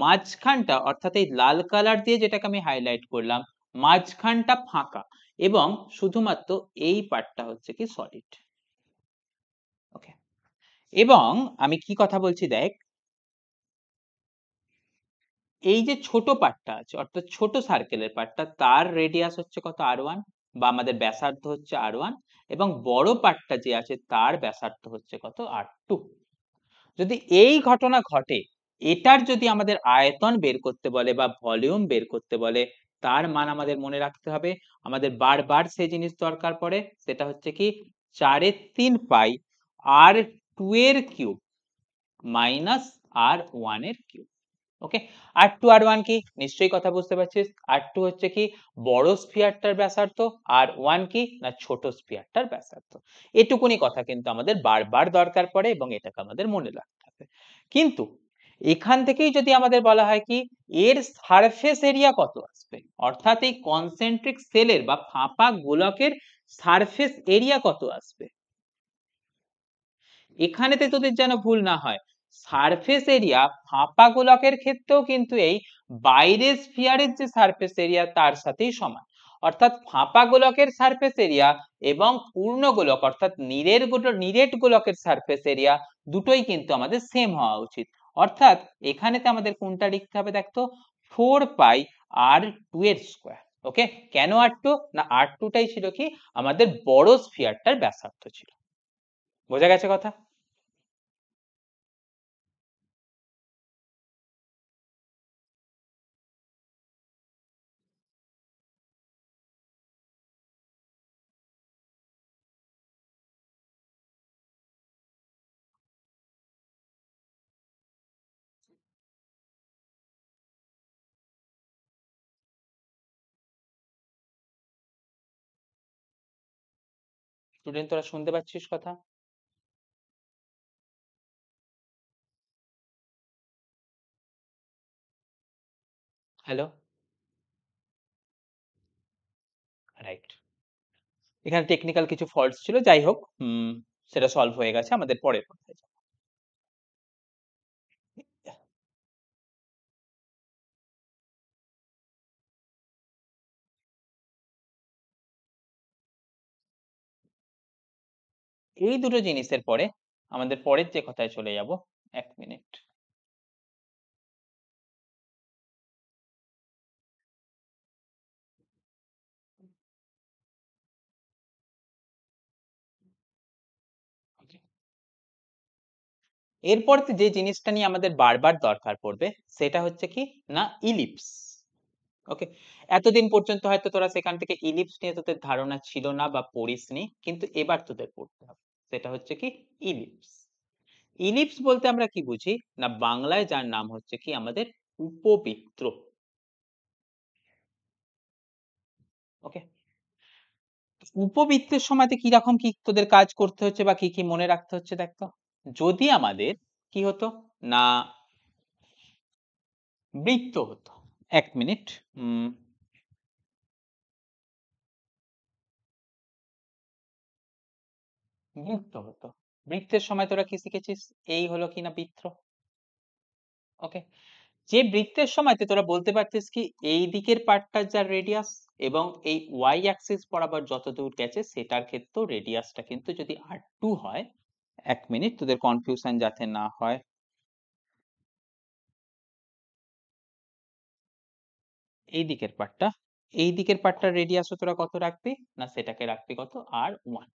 Speaker 1: মাঝখানটা অর্থাৎ এই লাল কালার দিয়ে যেটাকে আমি হাইলাইট করলাম মাঝখানটা ফাঁকা এবং শুধুমাত্র এই পার্টটা হচ্ছে কি সলিড ওকে এবং আমি কি কথা বলছি দেখ এই যে ছোট পার্টটা আছে অর্থাৎ ছোট সার্কেলের পার্টটা তার রেডিয়াস হচ্ছে কত আর ওয়ান বা আমাদের ব্যাসার্ধ হচ্ছে আর ওয়ান এবং বড় পার্টটা যে আছে তার ব্যাসার্ধ হচ্ছে কত আর টু যদি এই ঘটনা ঘটে এটার যদি আমাদের আয়তন বের করতে বলে বা ভলিউম বের করতে বলে তার মান আমাদের মনে রাখতে হবে আমাদের বারবার সেই জিনিস দরকার পড়ে সেটা হচ্ছে কি চারের তিন পাই আর টু এর কিউব মাইনাস আর ওয়ানের cube okay r two r one কি নিশ্চয়ই কথা বুঝতে পারছিস আর টু হচ্ছে কি বড় স্পিয়ারটার ব্যাসার্ধ আর ওয়ান কি না ছোট স্পিয়ারটার ব্যাসার্থ এটুকুনি কথা কিন্তু আমাদের বারবার দরকার পড়ে এবং এটাকে আমাদের মনে রাখতে হবে কিন্তু এখান থেকেই যদি আমাদের বলা হয় কি এর সারফেস এরিয়া কত আসবে অর্থাৎ এই কনসেন্ট্রিক সেলের বা ফাঁপা গোলকের সারফেস এরিয়া কত আসবে এখানেতে তোদের যেন ভুল না হয় সারফেস এরিয়া ফাঁপা গোলকের ক্ষেত্রেও কিন্তু এই বাইরের স্ফিয়ারের যে সারফেস এরিয়া তার সাথেই সমান অর্থাৎ ফাঁপা গোলকের সারফেস এরিয়া এবং পূর্ণ গোলক অর্থাৎ নিরের নিরেট গোলকের সারফেস এরিয়া দুটোই কিন্তু আমাদের সেম হওয়া উচিত অর্থাৎ এখানেতে আমাদের কোনটা লিখতে হবে দেখতো ফোর পাই আর টু এর স্কোয়ার ওকে কেন আর টু না আর টুটাই
Speaker 2: ছিল কি আমাদের বড় স্ফিয়ারটার ব্যাসার্ধ ছিল বোঝা গেছে কথা
Speaker 3: স্টুডেন্ট তোরা শুনতে পাচ্ছিস কথা হ্যালো রাইট
Speaker 2: এখানে টেকনিক্যাল কিছু ফল্টস ছিল যাই হোক সেটা সলভ হয়ে গেছে আমাদের পরের পর্যায়ে এই দুটো জিনিসের পরে আমাদের পরের যে কথায় চলে যাব এক মিনিট এরপর যে জিনিসটা নিয়ে আমাদের বারবার দরকার পড়বে সেটা হচ্ছে কি না
Speaker 1: ইলিপস ওকে এতদিন পর্যন্ত হয়তো তোরা সেখান থেকে ইলিপস নিয়ে তোদের ধারণা ছিল না বা পড়িসনি কিন্তু এবার তোদের পড়তে হবে সেটা হচ্ছে কি ইলিপস ইলিপস বলতে আমরা কি বুঝি না বাংলায় যার নাম হচ্ছে কি আমাদের উপবৃত্ত ওকে উপবৃত্তের সময়তে কি রকম কি তোদের কাজ করতে হচ্ছে বা কি কি মনে রাখতে হচ্ছে দেখতো যদি আমাদের কি হতো না বৃত্ত
Speaker 3: হতো এক মিনিট উম
Speaker 2: বৃত্ত হতো বৃত্তের সময় তোরা কি শিখেছিস এই হলো কিনা বৃত্ত ওকে যে বৃত্তের সময়তে
Speaker 1: তোরা বলতে পারতিস কি এই দিকের পার্টটা যার রেডিয়াস এবং এই ওয়াই অ্যাক্সিস বরাবর যত দূর গেছে সেটার ক্ষেত্রেও রেডিয়াসটা কিন্তু যদি আর টু হয় এক মিনিট তোদের
Speaker 2: কনফিউশন যাতে না হয় এই দিকের পার্টটা এই দিকের পার্টটা রেডিয়াসও তোরা কত রাখবি
Speaker 1: না সেটাকে রাখবি কত আর ওয়ান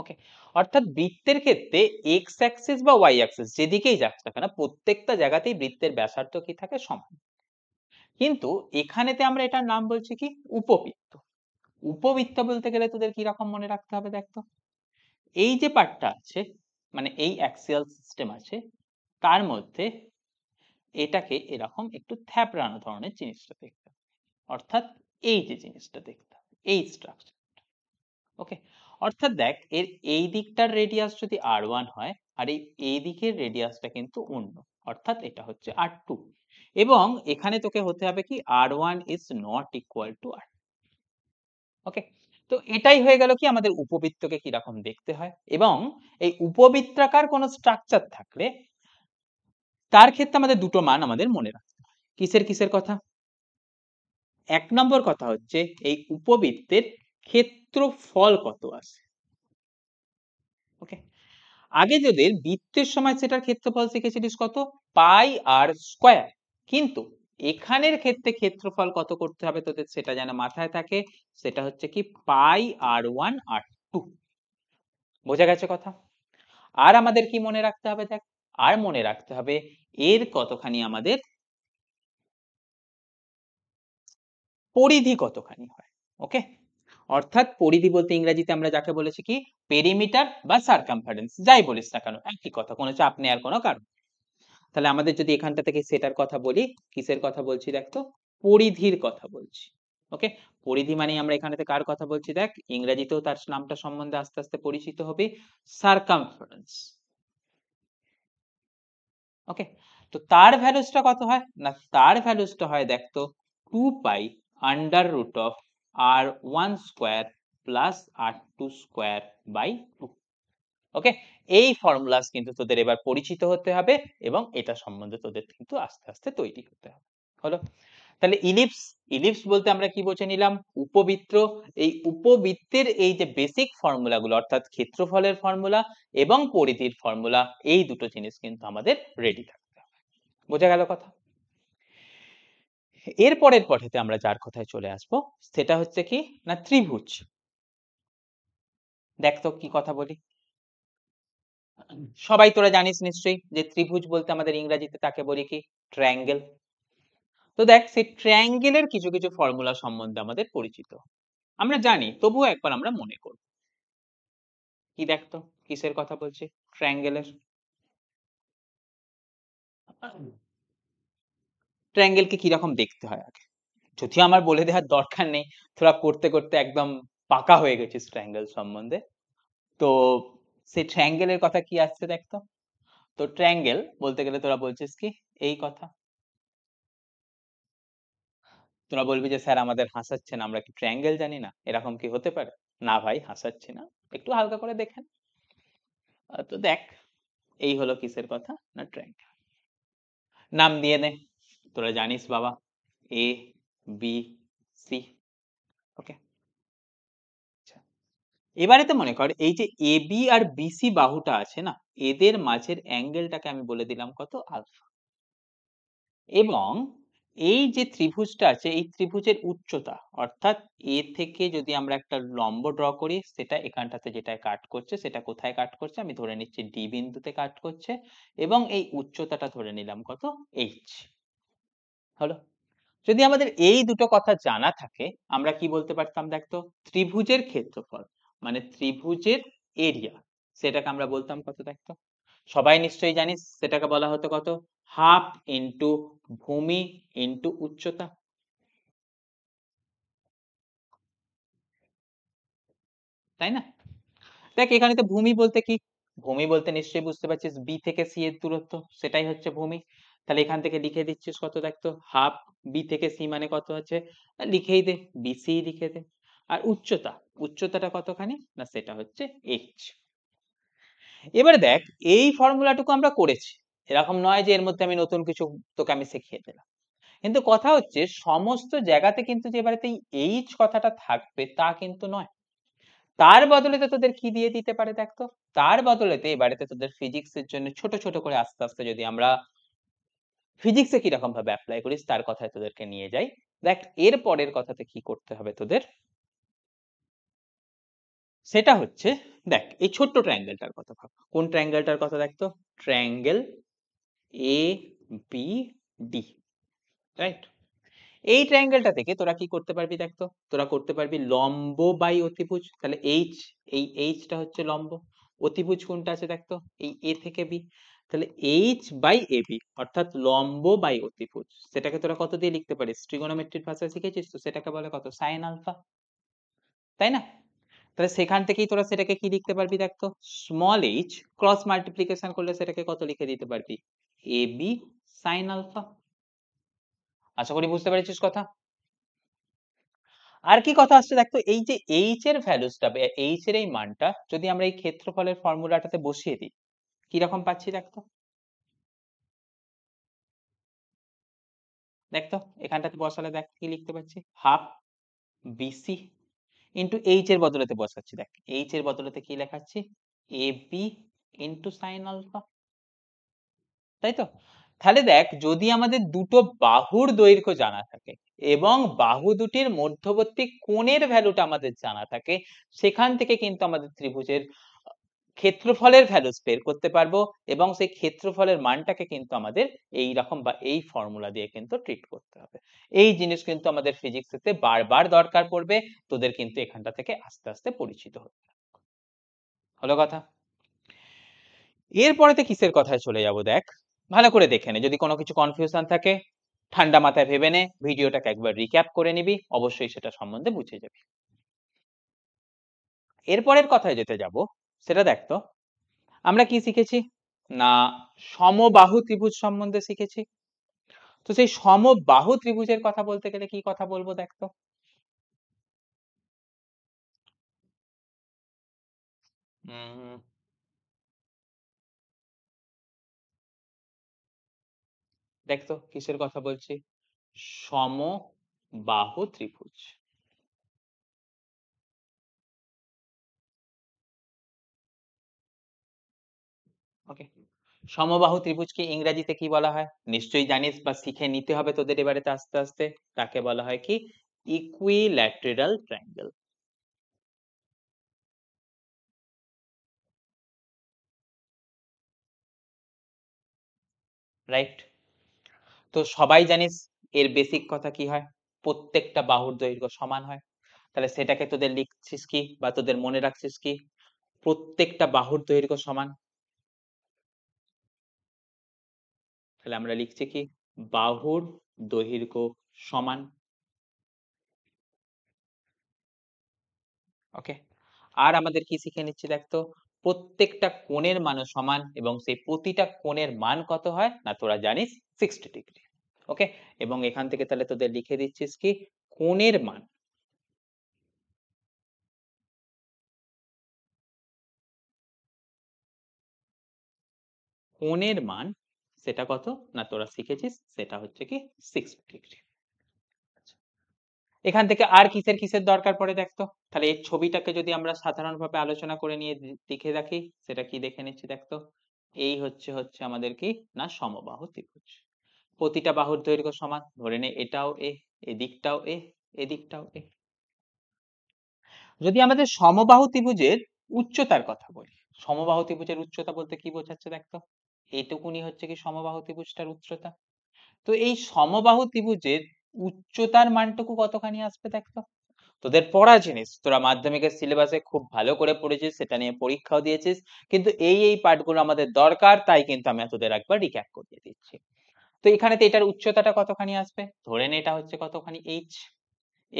Speaker 1: ওকে অর্থাৎ বৃত্তের ক্ষেত্রে এক্স অ্যাক্সিস বা ওয়াই অ্যাক্সিস যেদিকেই যাক না কেন প্রত্যেকটা জায়গাতেই বৃত্তের ব্যাসার্ধ কি থাকে সমান কিন্তু এখানেতে আমরা এটার নাম বলছি কি উপবৃত্ত উপবৃত্ত বলতে গেলে তোদের কি রকম মনে রাখতে হবে দেখতো এই যে পার্টটা আছে মানে এই অ্যাক্সিয়াল সিস্টেম আছে তার মধ্যে এটাকে এরকম একটু থ্যাপড়ানো ধরনের জিনিসটা দেখতে হবে অর্থাৎ এই যে জিনিসটা দেখতে হবে এই স্ট্রাকচার ওকে অর্থাৎ দেখ এর এই দিকটার রেডিয়াস যদি আর ওয়ান হয় আর এই এই দিকের রেডিয়াসটা কিন্তু অন্য অর্থাৎ এটা হচ্ছে আর টু এবং এখানে তোকে হতে হবে কি r one is not equal to r okay তো এটাই হয়ে গেল কি আমাদের উপবৃত্তকে কিরকম দেখতে হয় এবং এই উপবৃত্তাকার কোনো স্ট্রাকচার থাকলে তার ক্ষেত্রে আমাদের দুটো মান আমাদের মনে রাখতে হয় কিসের কিসের কথা এক নম্বর কথা হচ্ছে এই উপবৃত্তের ক্ষেত্রফল কত আসে ওকে আগে যাদের বৃত্তের সময় সেটার ক্ষেত্রফল শিখেছিলিস কত পাই আর স্কোয়ার কিন্তু এখানের ক্ষেত্রে ক্ষেত্রফল কত করতে হবে তোদের সেটা যেন মাথায় থাকে সেটা হচ্ছে কি পাই আর ওয়ান আর টু বোঝা গেছে কথা আর আমাদের কি মনে রাখতে হবে দেখ আর মনে রাখতে হবে এর কতখানি আমাদের পরিধি কতখানি হয় ওকে অর্থাৎ পরিধি বলতে ইংরেজিতে আমরা যাকে বলেছি কি পেরিমিটার বা সারকামফারেন্স যাই বলিস না কেন একই কথা কোনো চাপ নেওয়ার কোনো কারণ তাহলে আমাদের যদি এখানটা থেকে সেটার কথা বলি কিসের কথা বলছি দেখ তো পরিধির কথা বলছি ওকে পরিধি মানে আমরা এখানেতে কার কথা বলছি দেখ ইংরেজিতেও তার নামটা সম্বন্ধে আস্তে আস্তে পরিচিত হবে সার্কামফারেন্স ওকে তো তার ভ্যালুসটা কত হয় না তার ভ্যালুসটা হয় দেখ তো two pi under root of r1 square plus r two square by two okay এই ফর্মুলাস কিন্তু তোদের এবার পরিচিত হতে হবে এবং এটা সম্বন্ধে তোদের কিন্তু আস্তে আস্তে তৈরি হতে হবে হলো তাহলে ইলিপস ইলিপস বলতে আমরা কি বুঝে নিলাম উপবৃত্ত এই উপবৃত্তের এই যে বেসিক ফর্মুলাগুলো অর্থাৎ ক্ষেত্রফলের ফর্মুলা এবং পরিধির ফর্মুলা এই দুটো জিনিস কিন্তু আমাদের রেডি থাকতে হবে বোঝা গেল কথা এর পরের পঠেতে আমরা যার কথায় চলে আসব সেটা হচ্ছে কি না ত্রিভুজ দেখতো কি কথা বলি সবাই তোরা জানিস নিশ্চয়ই যে ত্রিভুজ বলতে আমাদের ইংরেজিতে তাকে বলি কি ট্রায়াঙ্গেল তো দেখ সেই ট্রায়াঙ্গেলের কিছু কিছু ফর্মুলা সম্বন্ধে আমাদের পরিচিত আমরা জানি তবুও
Speaker 2: একবার আমরা মনে করব কি দেখতো কিসের কথা বলছি ট্রায়াঙ্গেলের ট্রায়াঙ্গেলকে
Speaker 1: কিরকম দেখতে হয় আগে যদিও আমার বলে দেওয়ার দরকার নেই থোড়া করতে করতে একদম পাকা হয়ে গেছিস ট্রায়াঙ্গেল সম্বন্ধে তো সেই ট্রায়াঙ্গেলের কথা কি আসছে দেখতো তো ট্রায়াঙ্গেল বলতে গেলে তোরা বলছিস কি এই কথা তোরা বলবি যে স্যার আমাদের হাসাচ্ছেন আমরা কি ট্রায়াঙ্গেল জানি না এরকম কি হতে পারে না ভাই হাসাচ্ছি না একটু হালকা করে দেখেন তো দেখ এই হলো কিসের কথা না ট্রায়াঙ্গেল নাম দিয়ে নে তোরা জানিস বাবা এ বি সি ওকে এবারে তো মনে কর এই যে এ বি আর বিসি বাহুটা আছে না এদের মাঝের অ্যাঙ্গেলটাকে আমি বলে দিলাম কত আলফা এবং এই যে ত্রিভুজটা আছে এই ত্রিভুজের উচ্চতা অর্থাৎ এ থেকে যদি আমরা একটা লম্ব ড্র করি সেটা এখানটাতে যেটা কাট করছে সেটা কোথায় কাট করছে আমি ধরে নিচ্ছি ডি বিন্দুতে কাট করছে এবং এই উচ্চতাটা ধরে নিলাম কত এইচ হলো যদি আমাদের এই দুটো কথা জানা থাকে আমরা কি বলতে পারতাম দেখতো ত্রিভুজের ক্ষেত্রফল মানে ত্রিভুজের এরিয়া সেটাকে আমরা বলতাম কত দেখতো সবাই নিশ্চয়ই জানিস সেটাকে বলা হতো কত হাফ ইন্টু ভূমি ইন্টু
Speaker 2: উচ্চতা তাই না দেখ এখানে তো ভূমি বলতে কি
Speaker 1: ভূমি বলতে নিশ্চয়ই বুঝতে পারছিস বি থেকে সি এর দূরত্ব সেটাই হচ্ছে ভূমি তাহলে এখান থেকে লিখে দিচ্ছিস কত দেখতো হাফ বি থেকে সি মানে কত হচ্ছে লিখেই দে বি সি লিখে দে আর উচ্চতা উচ্চতাটা কতখানি না সেটা হচ্ছে এইচ এবার দেখ এই ফর্মুলাটুকু আমরা করেছি এরকম নয় যে এর মধ্যে আমি নতুন কিছু তোকে আমি শিখিয়ে দিলাম কিন্তু কথা হচ্ছে সমস্ত জায়গাতে কিন্তু যে এবারে এইচ কথাটা থাকবে তা কিন্তু নয় তার বদলেতে তোদের কি দিয়ে দিতে পারে দেখতো তার বদলেতে এবারেতে তোদের ফিজিক্সের জন্য ছোট ছোট করে আস্তে আস্তে যদি আমরা ফিজিক্সে কিরকম ভাবে অ্যাপ্লাই করিস তার কথায় তোদেরকে নিয়ে যাই দেখ এর পরের কথাতে কি করতে হবে তোদের সেটা হচ্ছে দেখ এই ছোট্ট ট্রায়াঙ্গেলটার কথা ভাব কোন ট্রায়াঙ্গেলটার কথা দেখ তো triangle A B D right এই ট্রায়াঙ্গেলটা থেকে তোরা কি করতে পারবি দেখ তো তোরা করতে পারবি লম্ব বাই অতিভুজ তাহলে এইচ এই এইচটা হচ্ছে লম্ব অতিভুজ কোনটা আছে দেখ তো এই এ থেকে বি তাহলে এইচ বাই এবি অর্থাৎ লম্ব বাই অতিভুজ সেটাকে তোরা কত দিয়ে লিখতে পারিস ট্রিগোনোমেট্রির ভাষা শিখেছিস তো সেটাকে বলে কত সাইন আলফা তাই না তাহলে সেখান থেকেই তোরা সেটাকে কি লিখতে পারবি দেখতো স্মল এইচ ক্রস মাল্টিপ্লিকেশন করলে সেটাকে কত লিখে দিতে পারবি এ বি সাইন আলফা আশা করি বুঝতে পেরেছিস কথা আর কি কথা আসছে দেখতো এই যে এইচ এর ভ্যালুসটা এইচ এর এই মানটা যদি আমরা এই ক্ষেত্রফলের ফর্মুলাটাতে বসিয়ে দিই কিরকম
Speaker 2: পাচ্ছি দেখতো দেখতো এখানটাতে বসালে দেখ কি লিখতে পাচ্ছি হাফ বিসি ইন্টু এইচ
Speaker 1: এর বদলেতে বসাচ্ছি দেখ এইচ এর বদলেতে কি লেখাচ্ছি A B into sine alpha তাই তো তাহলে দেখ যদি আমাদের দুটো বাহুর দৈর্ঘ্য জানা থাকে এবং বাহু দুটির মধ্যবর্তী কোণের ভ্যালুটা আমাদের জানা থাকে সেখান থেকে কিন্তু আমাদের ত্রিভুজের ক্ষেত্রফলের ভ্যালুস বের করতে পারবো এবং সেই ক্ষেত্রফলের মানটাকে কিন্তু আমাদের এই রকম বা এই ফর্মুলা দিয়ে কিন্তু ট্রিট করতে হবে এই জিনিস কিন্তু আমাদের ফিজিক্সেতে বারবার দরকার পড়বে তোদের কিন্তু এখানটা থেকে আস্তে আস্তে পরিচিত হতে হলো কথা এরপরেতে কিসের কথায় চলে যাব দেখ ভালো করে দেখে নে যদি কোনো কিছু কনফিউশন থাকে ঠান্ডা মাথায় ভেবে নে ভিডিওটাকে একবার রিক্যাপ করে নিবি অবশ্যই সেটা সম্বন্ধে বুঝে যাবি এরপরের কথায় যেতে যাব সেটা দেখ তো আমরা কি শিখেছি না সমবাহু ত্রিভুজ সম্বন্ধে শিখেছি তো সেই সমবাহু
Speaker 2: ত্রিভুজের কথা বলতে গেলে কি কথা বলবো দেখ তো দেখতো কিসের কথা বলছি সমবাহু ত্রিভুজ সমবাহু ত্রিভুজকে ইংরেজিতে কি বলা হয় নিশ্চয়ই জানিস বা শিখে নিতে হবে তোদের এবারে আস্তে আস্তে তাকে বলা হয় কি ইকুইল্যাটেরাল ট্রায়াঙ্গেল
Speaker 3: রাইট তো সবাই জানিস এর
Speaker 1: বেসিক কথা কি হয় প্রত্যেকটা বাহুর দৈর্ঘ্য সমান হয় তাহলে সেটাকে তোদের লিখছিস কি বা তোদের মনে রাখছিস কি প্রত্যেকটা বাহুর দৈর্ঘ্য সমান
Speaker 2: তাহলে আমরা লিখছি কি বাহুর দৈর্ঘ্য সমান
Speaker 1: ওকে আর আমাদের কি শিখে নিচ্ছে দেখতো প্রত্যেকটা কোণের মানও সমান এবং সেই প্রতিটা কোণের মান কত হয় না তোরা জানিস সিক্সটি ডিগ্রি ওকে এবং এখান থেকে
Speaker 2: তাহলে তোদের লিখে দিচ্ছিস কি
Speaker 3: কোণের মান
Speaker 2: কোণের মান সেটা কত না তোরা শিখেছিস সেটা হচ্ছে কি সিক্সটি আচ্ছা। ডিগ্রি
Speaker 1: এখান থেকে আর কিসের কিসের দরকার পড়ে দেখতো তাহলে এই ছবিটাকে যদি আমরা সাধারণভাবে আলোচনা করে নিয়ে দেখে রাখি সেটা কি দেখে নিচ্ছি দেখতো এই হচ্ছে হচ্ছে আমাদের কি না সমবাহু ত্রিভুজ প্রতিটা বাহুর দৈর্ঘ্য সমান ধরে নে এটাও এ এদিকটাও এ এদিকটাও এ যদি আমাদের সমবাহু ত্রিভুজের উচ্চতার কথা বলি সমবাহু ত্রিভুজের উচ্চতা বলতে কি বোঝাচ্ছে দেখতো এইটুকুনি হচ্ছে কি সমবাহু ত্রিভুজটার উচ্চতা তো এই সমবাহু ত্রিভুজের উচ্চতার মানটুকু কতখানি আসবে দেখো তোদের পড়া জিনিস তোরা মাধ্যমিকের সিলেবাসে খুব ভালো করে পড়েছিস সেটা নিয়ে পরীক্ষাও দিয়েছিস কিন্তু এই এই পাঠগুলো আমাদের দরকার তাই কিন্তু আমি তোদের একবার রিক্যাপ করিয়ে দিচ্ছি তো এখানে তো এটার উচ্চতাটা কতখানি আসবে ধরে নে এটা হচ্ছে কতখানি এইচ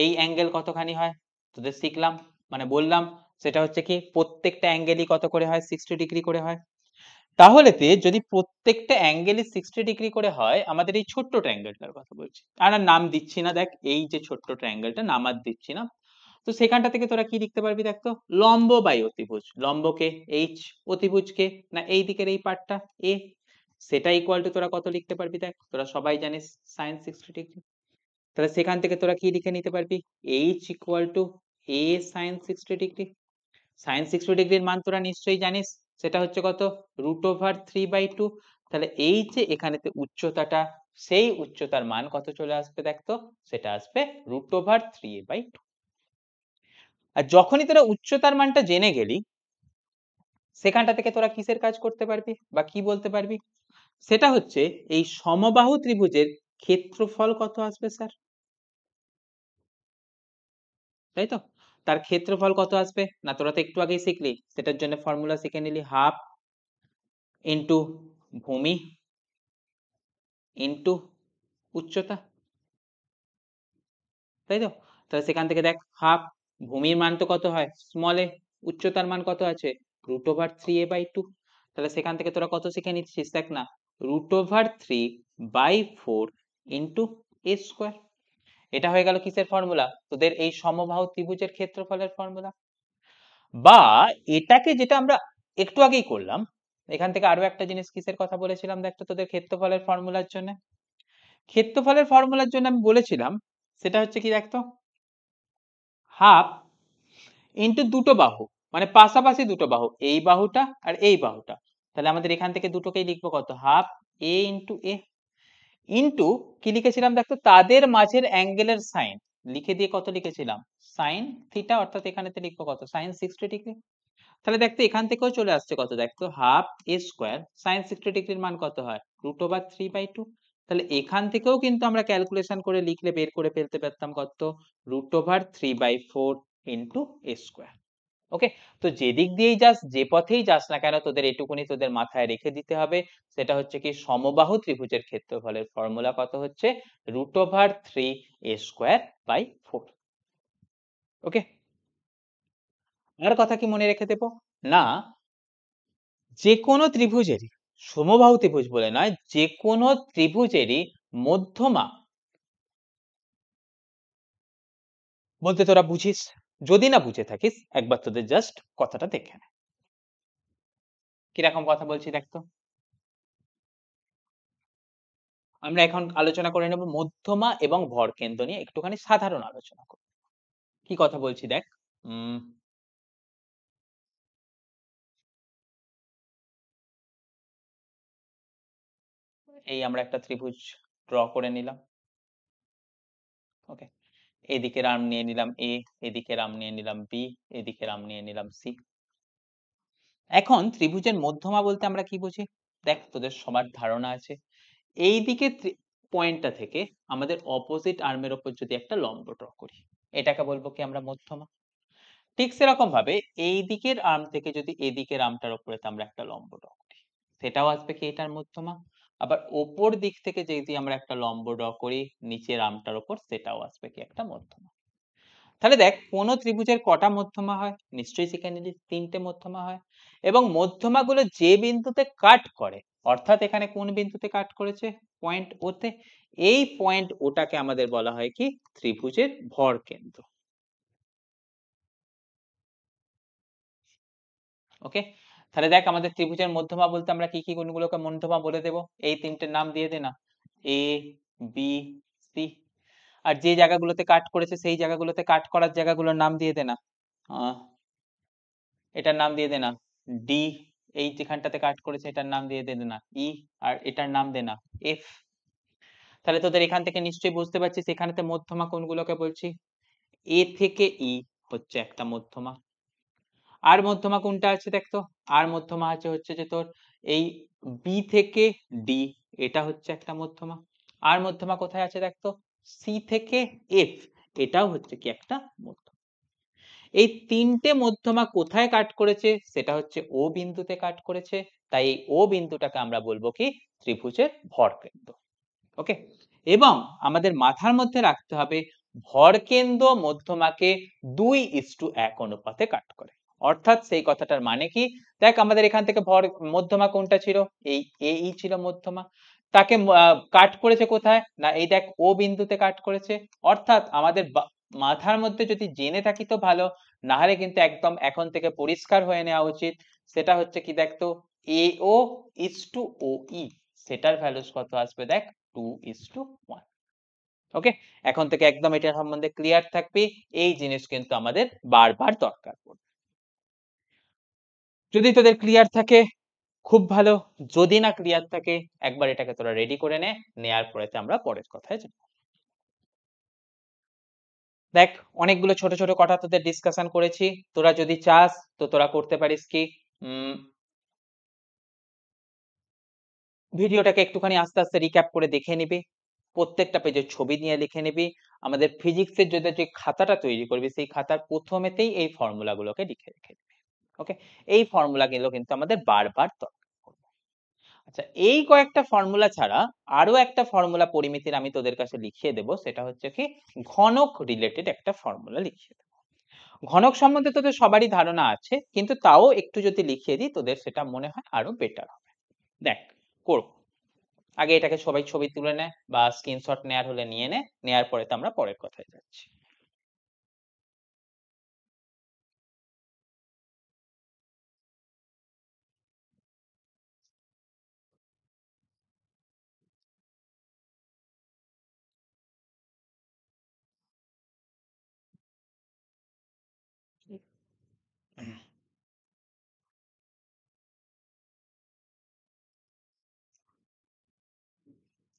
Speaker 1: এই অ্যাঙ্গেল কতখানি হয় তোদের শিখলাম মানে বললাম সেটা হচ্ছে কি প্রত্যেকটা অ্যাঙ্গেলই কত করে হয় সিক্সটি ডিগ্রি করে হয় তাহলেতে যদি প্রত্যেকটা অ্যাঙ্গেলে সিক্সটি ডিগ্রি করে হয় আমাদের এই ছোট্ট ট্র্যাঙ্গেলটার কথা বলছি আর নাম দিচ্ছি না দেখ এই যে ছোট্ট ট্র্যাঙ্গেলটা নাম আর দিচ্ছি না তো সেখানটা থেকে তোরা কি লিখতে পারবি দেখ তো লম্ব বাই অতিভুজ লম্বকে এইচ অতিভুজকে না এই দিকের এই পার্টটা এ সেটা ইকুয়াল টু তোরা কত লিখতে পারবি দেখ তোরা সবাই জানিস সাইন সিক্সটি ডিগ্রি তাহলে সেখান থেকে তোরা কি লিখে নিতে পারবি H equal to A sine sixty degree sine sixty ডিগ্রির মান তোরা নিশ্চয়ই জানিস সেটা হচ্ছে কত root over three by two তাহলে এই যে এখানেতে উচ্চতাটা সেই উচ্চতার মান কত চলে আসবে দেখতো সেটা আসবে root over three by two আর যখনই তোরা উচ্চতার মানটা জেনে গেলি সেখানটা থেকে তোরা কিসের কাজ করতে পারবি বা কি বলতে পারবি সেটা হচ্ছে এই সমবাহু ত্রিভুজের ক্ষেত্রফল কত আসবে স্যার তাই তো তার ক্ষেত্রফল কত আসবে না তোরা তো একটু আগেই শিখলি সেটার জন্য ফর্মুলা শিখে নিলি হাফ ইন্টু ভূমি ইন্টু উচ্চতা তাই তো তাহলে সেখান থেকে দেখ হাফ ভূমির মান তো কত হয় স্মল এ উচ্চতার মান কত আছে root over three A by two তাহলে সেখান থেকে তোরা কত শিখে নিচ্ছিস দেখ না root over three by four into A square এটা হয়ে গেল কিসের ফর্মুলা তোদের এই সমবাহু ত্রিভুজের ক্ষেত্রফলের ফর্মুলা বা এটাকে যেটা আমরা একটু আগেই করলাম এখান থেকে আরো একটা জিনিস কিসের কথা বলেছিলাম দেখতো তোদের ক্ষেত্রফলের ফর্মুলার জন্য ক্ষেত্রফলের ফর্মুলার জন্য আমি বলেছিলাম সেটা হচ্ছে কি দেখতো হাফ ইন্টু দুটো বাহু মানে পাশাপাশি দুটো বাহু এই বাহুটা আর এই বাহুটা তাহলে আমাদের এখান থেকে দুটোকেই লিখবো কত half A into A into কি লিখেছিলাম দেখো তাদের মাঝের অ্যাঙ্গেলের সাইন লিখে দিয়ে কত লিখেছিলাম সাইন থিটা অর্থাৎ এখানে লিখবো কত সাইন সিক্সটি ডিগ্রি তাহলে দেখতো এখান থেকেও চলে আসছে কত দেখতো half A square sine sixty ডিগ্রির মান কত হয় root over three by two তাহলে এখান থেকেও কিন্তু আমরা ক্যালকুলেশন করে লিখলে বের করে ফেলতে পারতাম কত root over three by four into A square okay তো যেদিক দিয়েই যাস যে পথেই যাস না কেন তোদের এটুকুনি তোদের মাথায় রেখে দিতে হবে সেটা হচ্ছে কি সমবাহু ত্রিভুজের ক্ষেত্রফলের ফর্মুলা কত হচ্ছে root over three A square by four okay আর কথা কি মনে রেখে দেব না যে কোনো ত্রিভুজেরই সমবাহু ত্রিভুজ বলে নয় যে কোনো ত্রিভুজেরই মধ্যমা
Speaker 2: বলতে তোরা বুঝিস যদি না বুঝে থাকিস একবার তোদের জাস্ট কথাটা দেখে নে কিরকম কথা বলছি দেখতো আমরা এখন আলোচনা করে নেব মধ্যমা এবং ভর কেন্দ্র নিয়ে
Speaker 3: একটুখানি সাধারণ আলোচনা করব
Speaker 2: কি কথা বলছি দেখ
Speaker 3: এই আমরা একটা ত্রিভুজ ড্র করে নিলাম ওকে
Speaker 1: এদিকে রাম নিয়ে নিলাম এ এদিকে রাম নিয়ে নিলাম বি এদিকে রাম নিয়ে নিলাম সি এখন ত্রিভুজের মধ্যমা বলতে আমরা কি বুঝি দেখ তোদের সবার ধারণা আছে এই দিকে পয়েন্টটা থেকে আমাদের অপোজিট আর্মের ওপর যদি একটা লম্ব ড্র করি এটাকে বলবো কি আমরা মধ্যমা ঠিক সেরকম ভাবে এই দিকের আর্ম থেকে যদি এদিকের আর্মটার উপরে আমরা একটা লম্ব ড্র করি সেটাও আসবে কি এটার মধ্যমা আবার ওপর দিক থেকে যদি আমরা একটা লম্ব ড্র করি নিচের আমটার ওপর সেটাও আসবে কি একটা মধ্যমা তাহলে দেখ কোন ত্রিভুজের কটা মধ্যমা হয় নিশ্চয়ই সেখানে তিনটে মধ্যমা হয় এবং মধ্যমাগুলো যে বিন্দুতে কাট করে অর্থাৎ এখানে কোন বিন্দুতে কাট করেছে পয়েন্ট ওতে এই পয়েন্ট ওটাকে আমাদের
Speaker 2: বলা হয় কি ত্রিভুজের ভর কেন্দ্র
Speaker 1: ওকে তাহলে দেখ আমাদের ত্রিভুজের মধ্যমা বলতে আমরা কি কি কোণগুলোকে মধ্যমা বলে দেব এই তিনটের নাম দিয়ে দেনা এ বি সি আর যে জায়গাগুলোতে কাট করেছে সেই জায়গাগুলোতে কাট করার জায়গাগুলোর নাম দিয়ে দেনা এটার নাম দিয়ে দেনা ডি এই যেখানটাতে কাট করেছে এটার নাম দিয়ে দেন না ই e, আর এটার নাম দেনা এফ তাহলে তোদের এখান থেকে নিশ্চয়ই বুঝতে পারছিস এখানেতে মধ্যমা কোনগুলোকে বলছি এ থেকে ই e হচ্ছে একটা মধ্যমা আর মধ্যমা কোনটা আছে দেখতো আর মধ্যমা আছে হচ্ছে যে তোর এই বি থেকে ডি এটা হচ্ছে একটা মধ্যমা আর মধ্যমা কোথায় আছে দেখতো সি থেকে এফ এটাও হচ্ছে কি একটা মধ্যমা এই তিনটে মধ্যমা কোথায় কাট করেছে সেটা হচ্ছে ও বিন্দুতে কাট করেছে তাই এই ও বিন্দুটাকে আমরা বলবো কি ত্রিভুজের ভরকেন্দ্র ওকে এবং আমাদের মাথার মধ্যে রাখতে হবে ভরকেন্দ্র মধ্যমাকে দুই ইস্টু এক অনুপাতে কাট করে অর্থাৎ সেই কথাটার মানে কি দেখ আমাদের এখান থেকে ভর মধ্যমা কোনটা ছিল এই এই ছিল মধ্যমা তাকে কাট করেছে কোথায় না এই দেখ ও বিন্দুতে কাট করেছে অর্থাৎ আমাদের মাথার মধ্যে যদি জেনে থাকি তো ভালো না হলে কিন্তু একদম এখন থেকে পরিষ্কার হয়ে নেওয়া উচিত সেটা হচ্ছে কি দেখতো এ ও ইস টু ও ই সেটার ভ্যালুস কত আসবে দেখ two is two one okay এখন থেকে একদম এটা সম্বন্ধে ক্লিয়ার থাকবে এই জিনিস কিন্তু আমাদের বারবার দরকার পড়বে যদি তোদের ক্লিয়ার থাকে খুব ভালো যদি না ক্লিয়ার থাকে একবার এটাকে তোরা রেডি করে নে নেয়ার পরে আমরা পরের কথায় যাব
Speaker 2: দেখ অনেকগুলো ছোট ছোট কথা তোদের ডিসকাশন করেছি তোরা যদি চাস তো তোরা করতে পারিস কি
Speaker 1: ভিডিওটাকে একটুখানি আস্তে আস্তে রিক্যাপ করে দেখে নিবি প্রত্যেকটা পেজের ছবি নিয়ে লিখে নিবি আমাদের ফিজিক্সের যদি যে খাতাটা তৈরি করবি সেই খাতার প্রথমেতেই এই ফর্মুলাগুলোকে লিখে রেখে দিবি ওকে এই ফর্মুলা গুলো কিন্তু আমাদের বারবার দরকার পড়বে আচ্ছা এই কয়েকটা ফর্মুলা ছাড়া আরো একটা ফর্মুলা পরিমিতির আমি তোদের কাছে লিখিয়ে দেব সেটা হচ্ছে কি ঘনক রিলেটেড একটা ফর্মুলা লিখিয়ে দেব ঘনক সম্বন্ধে তোদের সবারই ধারণা আছে কিন্তু তাও একটু যদি লিখিয়ে দিই তোদের সেটা মনে হয় আরো বেটার হবে দেখ করব আগে এটাকে সবাই ছবি তুলে নেয় বা স্ক্রিনশট নেয়ার হলে নিয়ে নে নেয়ার
Speaker 3: পরে তো আমরা পরের কথায় যাচ্ছি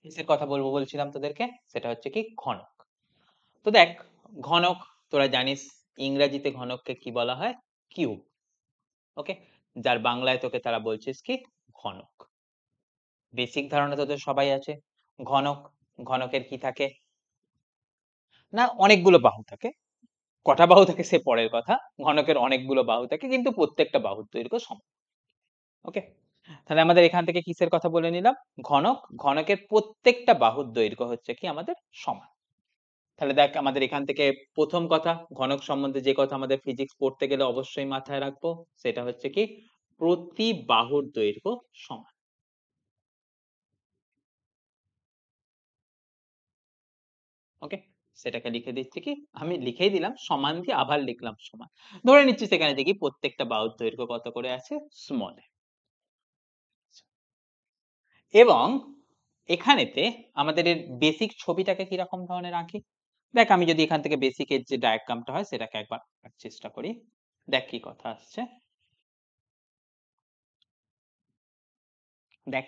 Speaker 2: কিসের কথা বলবো বলছিলাম তোদেরকে সেটা হচ্ছে কি ঘনক
Speaker 1: তো দেখ ঘনক তোরা জানিস ইংরেজিতে ঘনককে কি বলা হয় কিউব ওকে যার বাংলায় তোকে তারা বলছিস কি ঘনক বেসিক ধারণা তোদের সবাই আছে ঘনক ঘনকের কি থাকে না অনেকগুলো বাহু থাকে কটা বাহু থাকে সে পরের কথা ঘনকের অনেকগুলো বাহু থাকে কিন্তু প্রত্যেকটা বাহুর দৈর্ঘ্য সম ওকে তাহলে আমাদের এখান থেকে কিসের কথা বলে নিলাম ঘনক ঘনকের প্রত্যেকটা বাহুর দৈর্ঘ্য হচ্ছে কি আমাদের সমান তাহলে দেখ আমাদের এখান থেকে প্রথম কথা ঘনক সম্বন্ধে যে কথা আমাদের ফিজিক্স পড়তে গেলে
Speaker 2: অবশ্যই মাথায় রাখবো সেটা হচ্ছে কি প্রতি বাহুর দৈর্ঘ্য সমান ওকে সেটাকে লিখে দিচ্ছি কি আমি লিখেই দিলাম সমান দিয়ে আবার লিখলাম সমান ধরে নিচ্ছি
Speaker 1: সেখানে দেখি প্রত্যেকটা বাহুর দৈর্ঘ্য কত করে আছে স্মলে এবং এখানেতে আমাদের বেসিক ছবিটাকে কিরকম ধরনের আঁকি দেখ আমি যদি এখান থেকে বেসিকের যে ডায়াগ্রামটা হয় সেটাকে একবার চেষ্টা করি দেখ
Speaker 2: কি কথা আসছে দেখ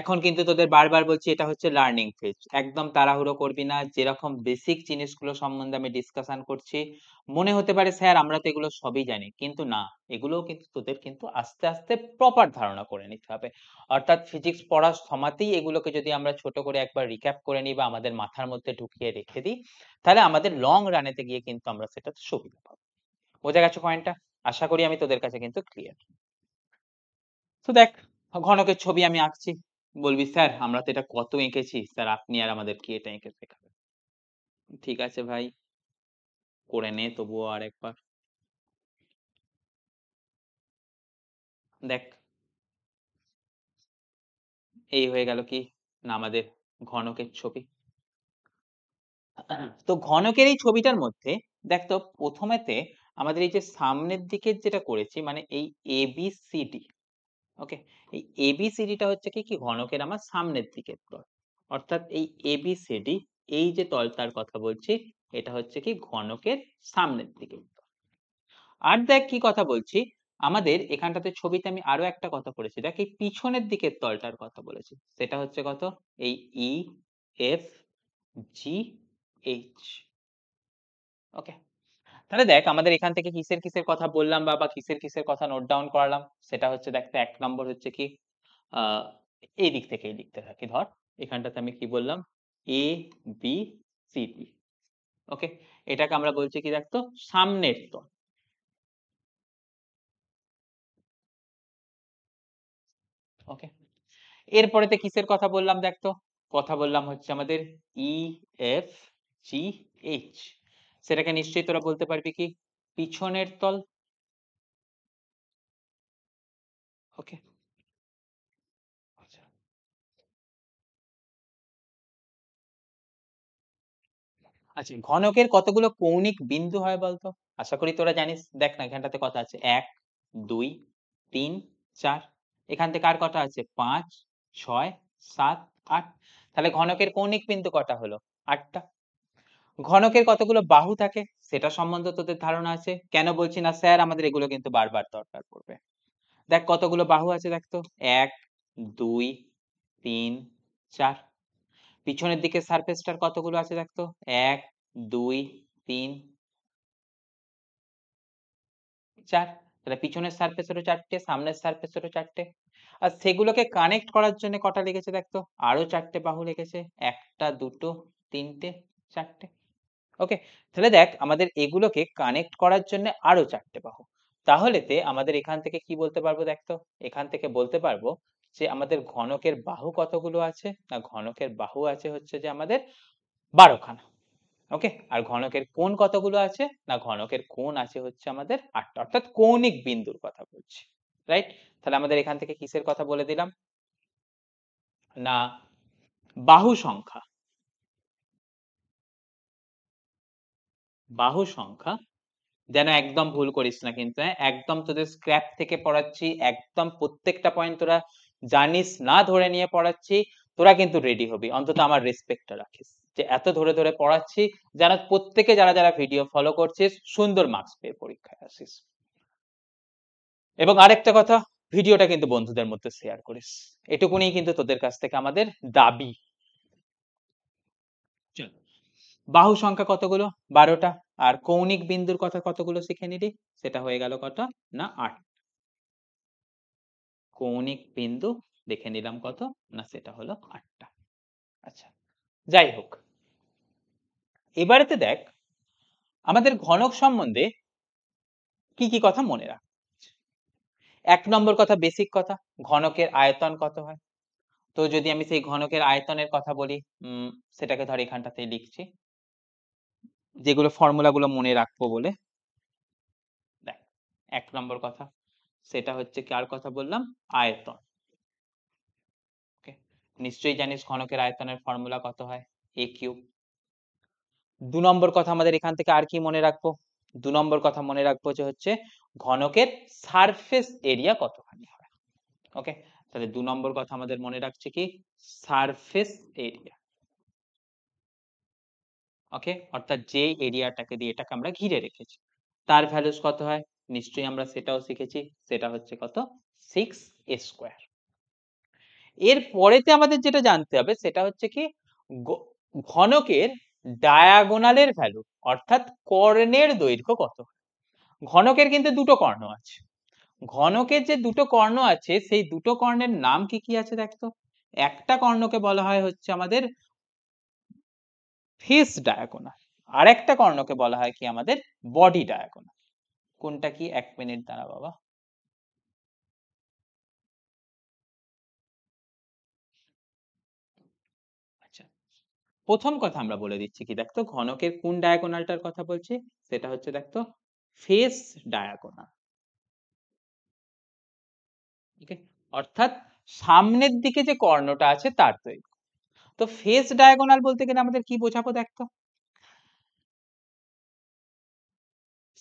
Speaker 2: এখন কিন্তু তোদের বারবার বলছি
Speaker 1: এটা হচ্ছে লার্নিং ফেজ একদম তাড়াহুড়ো করবি না যেরকম বেসিক জিনিসগুলো সম্বন্ধে আমি ডিসকাশন করছি মনে হতে পারে স্যার আমরা তো এগুলো সবই জানি কিন্তু না এগুলোও কিন্তু তোদের কিন্তু আস্তে আস্তে প্রপার ধারণা করে নিতে হবে অর্থাৎ ফিজিক্স পড়ার সময়তেই এগুলোকে যদি আমরা ছোট করে একবার রিক্যাপ করে নিই বা আমাদের মাথার মধ্যে ঢুকিয়ে রেখে দিই তাহলে আমাদের লং রানেতে গিয়ে কিন্তু আমরা সেটা সুবিধা পাবো বোঝা গেছে পয়েন্টটা আশা করি আমি তোদের কাছে কিন্তু ক্লিয়ার তো দেখ ঘনকের ছবি আমি আঁকছি বলবি স্যার আমরা তো এটা কত
Speaker 2: এঁকেছি স্যার আপনি আর আমাদেরকে এটা এঁকে শেখাবেন ঠিক আছে ভাই করে নে তবুও আর একবার দেখ এই হয়ে গেল কি না
Speaker 1: আমাদের ঘনকের ছবি
Speaker 2: তো ঘনকের এই ছবিটার মধ্যে
Speaker 1: দেখ তো প্রথমেতে আমাদের এই যে সামনের দিকে যেটা করেছি মানে এই A B C D okay এই এবিসিডিটা হচ্ছে কি কি ঘনকের আমার সামনের দিকের তল অর্থাৎ এই এবিসিডি এই যে তলটার কথা বলছি এটা হচ্ছে কি ঘনকের সামনের দিকে আর দেখ কি কথা বলছি আমাদের এখানটাতে ছবিতে আমি আরো একটা কথা বলেছি দেখ এই পিছনের দিকের তলটার কথা বলেছি সেটা হচ্ছে কত এই ই এফ জি এইচ ওকে তাহলে দেখ আমাদের এখান থেকে কিসের কিসের কথা বললাম বা বা কিসের কিসের কথা নোট ডাউন করালাম সেটা হচ্ছে দেখ এক নম্বর হচ্ছে কি এই দিক থেকে এই দিকতে থাকি ধর এখানটাতে আমি কি বললাম A B C D okay এটাকে আমরা
Speaker 2: বলছি কি দেখতো সামনের তো ওকে এরপরেতে কিসের কথা বললাম দেখতো
Speaker 1: কথা বললাম হচ্ছে আমাদের ই এফ জি এইচ সেটাকে
Speaker 2: নিশ্চয়ই তোরা বলতে পারবি কি পিছনের তল ওকে আচ্ছা।, আচ্ছা ঘনকের কতগুলো কৌণিক বিন্দু হয় বলতো আশা করি তোরা জানিস দেখ না এখানটাতে কথা আছে এক দুই
Speaker 1: তিন চার এখান থেকে আর কটা আছে পাঁচ ছয় সাত আট তাহলে ঘনকের কৌণিক বিন্দু কটা হলো আটটা ঘনকের কতগুলো বাহু থাকে সেটা সম্বন্ধে তোদের ধারণা আছে কেন বলছি না স্যার আমাদের এগুলো কিন্তু বারবার দরকার পড়বে দেখ কতগুলো বাহু আছে দেখ তো এক দুই তিন চার পিছনের দিকে সারফেসটার কতগুলো আছে দেখ তো এক দুই তিন চার তাহলে পিছনের সারফেসেরও চারটে সামনের সারফেসেরও চারটে আর সেগুলোকে কানেক্ট করার জন্য কটা লেগেছে দেখতো আরো চারটে বাহু লেগেছে একটা দুটো তিনটে চারটে ওকে তাহলে দেখ আমাদের এগুলোকে কানেক্ট করার জন্য আরো চারটে বাহু তাহলেতে আমাদের এখান থেকে কি বলতে পারবো দেখ তো এখান থেকে বলতে পারবো যে আমাদের ঘনকের বাহু কতগুলো আছে না ঘনকের বাহু আছে হচ্ছে যে আমাদের বারোখানা ওকে আর ঘনকের কোণ কতগুলো আছে না ঘনকের কোণ আছে হচ্ছে আমাদের আটটা অর্থাৎ কৌণিক বিন্দুর কথা বলছি
Speaker 2: রাইট তাহলে আমাদের এখান থেকে কিসের কথা বলে দিলাম না বাহু সংখ্যা
Speaker 1: বাহু সংখ্যা যেন একদম ভুল করিস না কিন্তু হ্যাঁ একদম তোদের স্ক্র্যাপ থেকে পড়াচ্ছি একদম প্রত্যেকটা পয়েন্ট তোরা জানিস না ধরে নিয়ে পড়াচ্ছি তোরা কিন্তু রেডি হবি অন্তত আমার রেসপেক্টটা রাখিস যে এত ধরে ধরে পড়াচ্ছি যেন প্রত্যেকে যারা যারা ভিডিও ফলো করছিস সুন্দর মার্কস পেয়ে পরীক্ষায় আসিস এবং আরেকটা কথা ভিডিওটা কিন্তু বন্ধুদের মধ্যে শেয়ার করিস এটুকুনি কিন্তু তোদের কাছ থেকে আমাদের দাবি বাহু সংখ্যা কতগুলো বারোটা আর কৌণিক বিন্দুর কথা কতগুলো শিখে নিলি সেটা হয়ে গেল কত না আট কৌণিক বিন্দু দেখে নিলাম কত না সেটা হলো আটটা আচ্ছা যাই হোক এবারেতে দেখ আমাদের ঘনক সম্বন্ধে কি কি কথা মনে রাখ এক নম্বর কথা বেসিক কথা ঘনকের আয়তন কত হয় তো যদি আমি সেই ঘনকের আয়তনের কথা বলি সেটাকে ধর এখানটাতে লিখছি যেগুলো ফর্মুলাগুলো মনে রাখবো বলে দেখ এক নম্বর কথা সেটা হচ্ছে আর কথা বললাম আয়তন ওকে নিশ্চয়ই জানিস ঘনকের আয়তনের ফর্মুলা কত হয় এ কিউব দু নম্বর কথা আমাদের এখান থেকে আর কি মনে রাখবো দু নম্বর কথা মনে রাখবো যে হচ্ছে ঘনকের সারফেস এরিয়া কতখানি হয় ওকে তাহলে দু নম্বর কথা আমাদের মনে রাখছে কি সারফেস এরিয়া ওকে অর্থাৎ যে এরিয়াটাকে দিয়ে এটাকে আমরা ঘিরে রেখেছি তার ভ্যালুস কত হয় নিশ্চয়ই আমরা সেটাও শিখেছি সেটা হচ্ছে কত সিক্স স্কোয়ার এর পরেতে আমাদের যেটা জানতে হবে সেটা হচ্ছে কি ঘনকের ডায়াগোনালের ভ্যালু অর্থাৎ কর্ণের দৈর্ঘ্য কত ঘনকের কিন্তু দুটো কর্ণ আছে ঘনকের যে দুটো কর্ণ আছে সেই দুটো কর্ণের নাম কি কি আছে দেখতো একটা কর্ণকে বলা হয় হচ্ছে আমাদের ফেস ডায়াকোনা আর একটা কর্ণকে বলা হয় কি
Speaker 2: আমাদের বডি ডায়াকোনা কোনটা কি এক মিনিট দাঁড়া বাবা আচ্ছা, প্রথম কথা আমরা বলে দিচ্ছি কি দেখতো ঘনকের কোন ডায়াগোনালটার কথা বলছি
Speaker 1: সেটা হচ্ছে দেখতো ফেস ডায়াগোনাল অর্থাৎ সামনের দিকে যে কর্ণটা আছে তার তৈরি
Speaker 2: তো ফেস ডায়াগোনাল বলতে গেলে আমাদের কি বোঝাবো দেখতো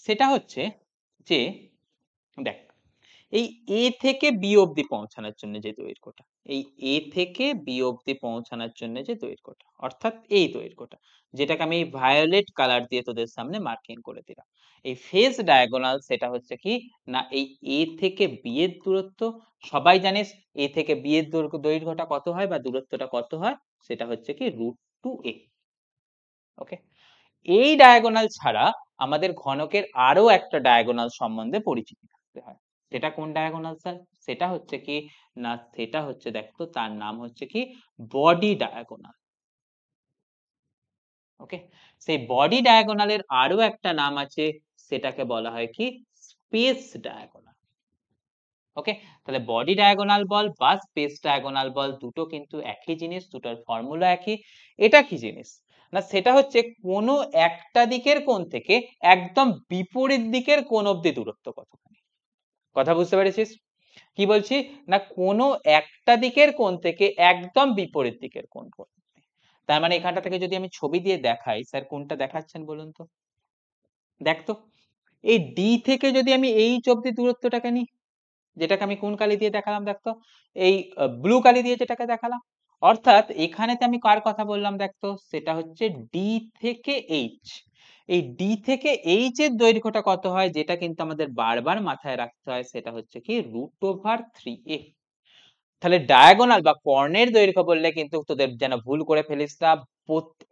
Speaker 2: সেটা হচ্ছে যে দেখ এই
Speaker 1: এ থেকে বি অব্দি পৌঁছানোর জন্য যে দৈর্ঘ্যটা এই এ থেকে বি অব্দি পৌঁছানোর জন্য যে দৈর্ঘ্যটা অর্থাৎ এই দৈর্ঘ্যটা যেটাকে আমি ভায়োলেট কালার দিয়ে তোদের সামনে মার্কিং করে দিলাম এই ফেজ ডায়াগোনাল সেটা হচ্ছে কি না এই এ থেকে বি এর দূরত্ব সবাই জানিস এ থেকে বি এর দৈর্ঘ্যটা কত হয় বা দূরত্বটা কত হয় সেটা হচ্ছে কি রুট টু এ ওকে এই ডায়াগোনাল ছাড়া আমাদের ঘনকের আরো একটা ডায়াগোনাল সম্বন্ধে পরিচিতি থাকতে হয় সেটা কোন ডায়াগোনাল স্যার সেটা হচ্ছে কি না সেটা হচ্ছে দেখো তার নাম হচ্ছে কি বডি ডায়াগোনাল ওকে সেই বডি ডায়াগোনালের আরো একটা নাম আছে সেটাকে বলা হয় কি স্পেস ডায়াগোনাল ওকে তাহলে বডি ডায়াগোনাল বল বা স্পেস ডায়াগোনাল বল দুটো কিন্তু একই জিনিস দুটোর ফর্মুলা একই এটা কি জিনিস না সেটা হচ্ছে কোনো একটা দিকের কোণ থেকে একদম বিপরীত দিকের কোণ অব্দি দূরত্ব কতখানি কথা বুঝতে পেরেছিস কি বলছি না কোনো একটা দিকের কোন থেকে একদম বিপরীত দিকের কোন কোন তার মানে এখানটা থেকে যদি আমি ছবি দিয়ে দেখাই স্যার কোনটা দেখাচ্ছেন বলুন তো দেখ তো এই ডি থেকে যদি আমি এই অব্দি দূরত্বটাকে নিই যেটাকে আমি কোন কালি দিয়ে দেখালাম দেখতো এই ব্লু কালি দিয়ে যেটাকে দেখালাম অর্থাৎ এখানেতে আমি কার কথা বললাম দেখতো সেটা হচ্ছে ডি থেকে এইচ এই ডি থেকে এইচ এর দৈর্ঘ্যটা কত হয় যেটা কিন্তু আমাদের বারবার মাথায় রাখতে হয় সেটা হচ্ছে কি রুট ওভার থ্রি এ তাহলে ডায়াগোনাল বা কর্ণের দৈর্ঘ্য বললে কিন্তু তোদের যেন ভুল করে ফেলিস না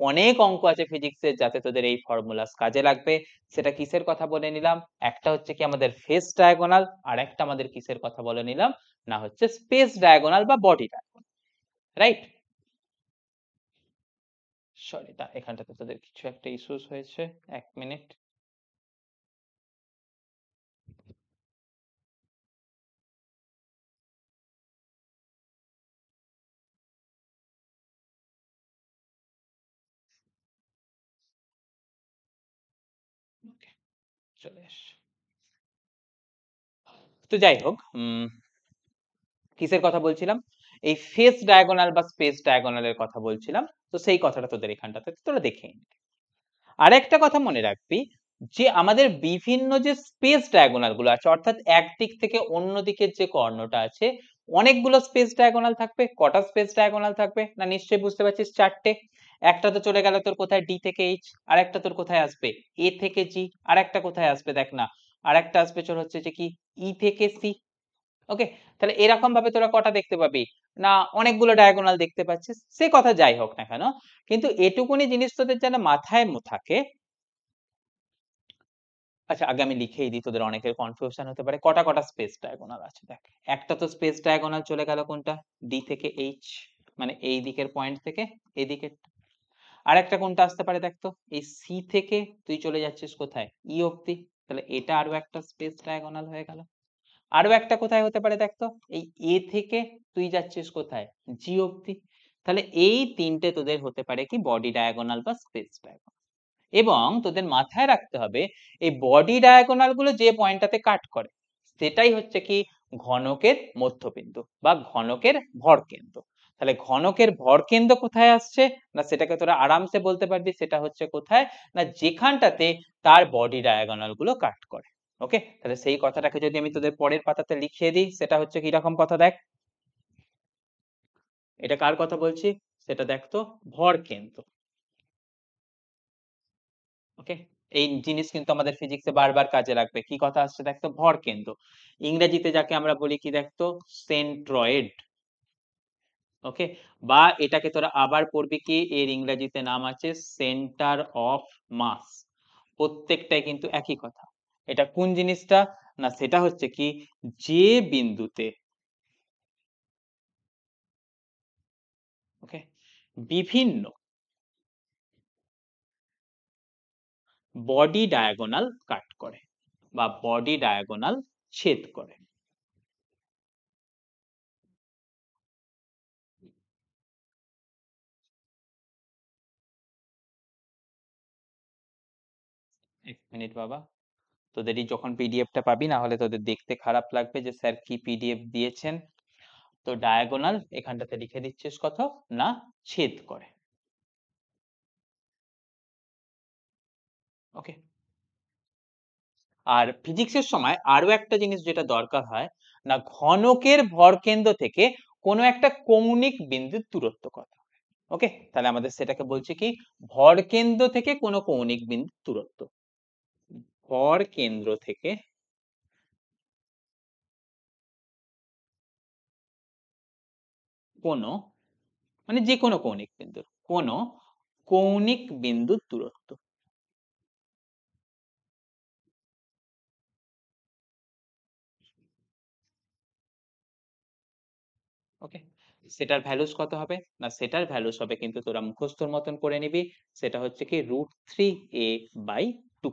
Speaker 1: অনেক অঙ্ক আছে ফিজিক্সে যাতে তোদের এই ফর্মুলাস কাজে লাগবে সেটা কিসের কথা বলে নিলাম একটা হচ্ছে কি আমাদের ফেস ডায়াগোনাল আর একটা আমাদের কিসের কথা বলে নিলাম না হচ্ছে স্পেস ডায়াগোনাল বা বডি ডায়াগোনাল রাইট
Speaker 3: সরি তা এখানটাতে তাদের কিছু একটা ইস্যুস হয়েছে এক মিনিট চলে তো যাই হোক
Speaker 1: কিসের কথা বলছিলাম এই ফেস ডায়াগোনাল বা স্পেস ডায়াগোনালের কথা বলছিলাম তো সেই কথাটা তোদের এখানটাতে তোরা দেখে নিবি আর একটা কথা মনে রাখবি যে আমাদের বিভিন্ন যে স্পেস ডায়াগোনালগুলো আছে অর্থাৎ এক দিক থেকে অন্য দিকের যে কর্ণটা আছে অনেকগুলো স্পেস ডায়াগোনাল থাকবে কটা স্পেস ডায়াগোনাল থাকবে না নিশ্চয়ই বুঝতে পারছিস চারটে একটা তো চলে গেল তোর কোথায় ডি থেকে এইচ আর একটা তোর কোথায় আসবে এ থেকে জি আর একটা কোথায় আসবে দেখ না আর একটা আসবে চল হচ্ছে যে কি ই e থেকে সি ওকে তাহলে এরকম ভাবে তোরা কটা দেখতে পাবি না অনেকগুলো ডায়াগোনাল দেখতে পাচ্ছিস সে কথা যাই হোক না কেন কিন্তু এটুকুনি জিনিস তোদের যেন মাথায় থাকে আচ্ছা আগে আমি লিখেই দিই তোদের অনেকের কনফিউশন হতে পারে কটা কটা স্পেস ডায়াগোনাল আছে দেখ একটা তো স্পেস ডায়াগোনাল চলে গেল কোনটা ডি থেকে এইচ মানে এই দিকের পয়েন্ট থেকে এই দিকের আর একটা কোনটা আসতে পারে দেখ তো এই সি থেকে তুই চলে যাচ্ছিস কোথায় ই e অব্দি তাহলে এটা আরো একটা স্পেস ডায়াগোনাল হয়ে গেল আরও একটা কোথায় হতে পারে দেখতো এই এ থেকে তুই যাচ্ছিস কোথায় জি অবধি তাহলে এই তিনটে তোদের হতে পারে কি বডি ডায়াগোনাল বা স্পেস ডায়াগোনাল এবং তোদের মাথায় রাখতে হবে এই বডি ডায়াগোনাল গুলো যে পয়েন্টটাতে কাট করে সেটাই হচ্ছে কি ঘনকের মধ্যবিন্দু বা ঘনকের ভরকেন্দ্র তাহলে ঘনকের ভরকেন্দ্র কোথায় আসছে না সেটাকে তোরা আরামসে বলতে পারবি সেটা হচ্ছে কোথায় না যেখানটাতে তার বডি ডায়াগোনাল গুলো কাট করে ওকে তাহলে সেই কথাটাকে যদি আমি তোদের পরের পাতাতে লিখিয়ে দিই সেটা হচ্ছে কিরকম কথা দেখ এটা কার কথা বলছি সেটা দেখ তো ভর কেন্দ্র ওকে এই জিনিস কিন্তু আমাদের ফিজিক্সে বারবার কাজে লাগবে কি কথা আসছে দেখতো ভর কেন্দ্র ইংরেজিতে যাকে আমরা বলি কি দেখতো সেন্ট্রয়েড ওকে বা এটাকে তোরা আবার পড়বি কি এর ইংরেজিতে নাম আছে সেন্টার অফ মাস প্রত্যেকটাই কিন্তু একই কথা এটা কোন জিনিসটা না সেটা হচ্ছে কি যে বিন্দুতে
Speaker 2: ওকে বিভিন্ন বডি ডায়াগোনাল কাট করে বা বডি ডায়াগোনাল ছেদ করে এক মিনিট বাবা তোদেরই যখন পিডিএফটা পাবি না হলে তোদের দেখতে খারাপ লাগবে যে স্যার কি পিডিএফ দিয়েছেন তো ডায়াগোনাল এখানটাতে লিখে দিচ্ছিস কত না ছেদ করে ওকে আর ফিজিক্সের সময় আরো একটা জিনিস যেটা দরকার হয় না
Speaker 1: ঘনকের ভর কেন্দ্র থেকে কোনো একটা কৌণিক বিন্দুর দূরত্ব কত ওকে তাহলে আমাদের সেটাকে বলছে কি ভর কেন্দ্র থেকে কোনো কৌণিক বিন্দুর দূরত্ব
Speaker 2: কর কেন্দ্র থেকে কোনো মানে যে কোনো কৌণিক বিন্দুর কোন কৌণিক বিন্দুর দূরত্ব ওকে সেটার ভ্যালুস কত হবে না সেটার ভ্যালুস হবে
Speaker 1: কিন্তু তোরা মুখস্থর মতন করে নিবি সেটা হচ্ছে কি root three A by two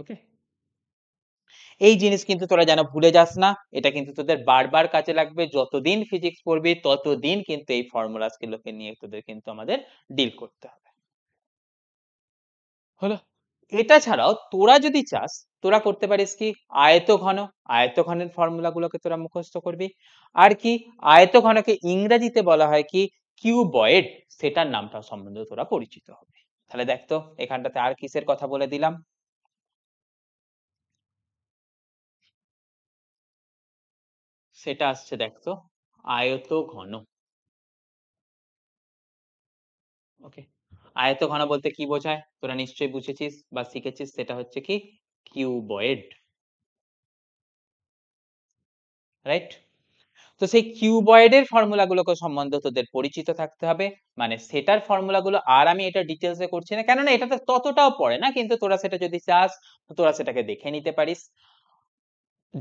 Speaker 2: okay এই জিনিস কিন্তু
Speaker 1: তোরা যেন ভুলে যাস না এটা কিন্তু তোদের বারবার কাজে লাগবে যতদিন ফিজিক্স পড়বি ততদিন কিন্তু এই ফর্মুলাস গুলোকে নিয়ে তোদের কিন্তু আমাদের ডিল করতে হবে হলো এটা ছাড়াও তোরা যদি চাস তোরা করতে পারিস কি আয়ত ঘন আয়ত ঘনের ফর্মুলা গুলোকে তোরা মুখস্থ করবি আর কি আয়ত ঘনকে ইংরেজিতে বলা হয় কি কিউবয়েড সেটার নামটা সম্বন্ধে তোরা পরিচিত হবে তাহলে দেখতো এখানটাতে
Speaker 2: আর কিসের কথা বলে দিলাম সেটা আসছে দেখো আয়ত ঘন ওকে আয়ত ঘন বলতে কি বোঝায় তোরা
Speaker 1: নিশ্চয়ই বুঝেছিস বা শিখেছিস সেটা হচ্ছে কি কিউবয়েড রাইট তো সেই কিউবয়েডের ফর্মুলাগুলোকে সম্বন্ধে তোদের পরিচিত থাকতে হবে মানে সেটার ফর্মুলাগুলো আর আমি এটা ডিটেলসে করছি না কেননা এটাতে ততটাও পড়ে না কিন্তু তোরা সেটা যদি চাস তোরা সেটাকে দেখে নিতে পারিস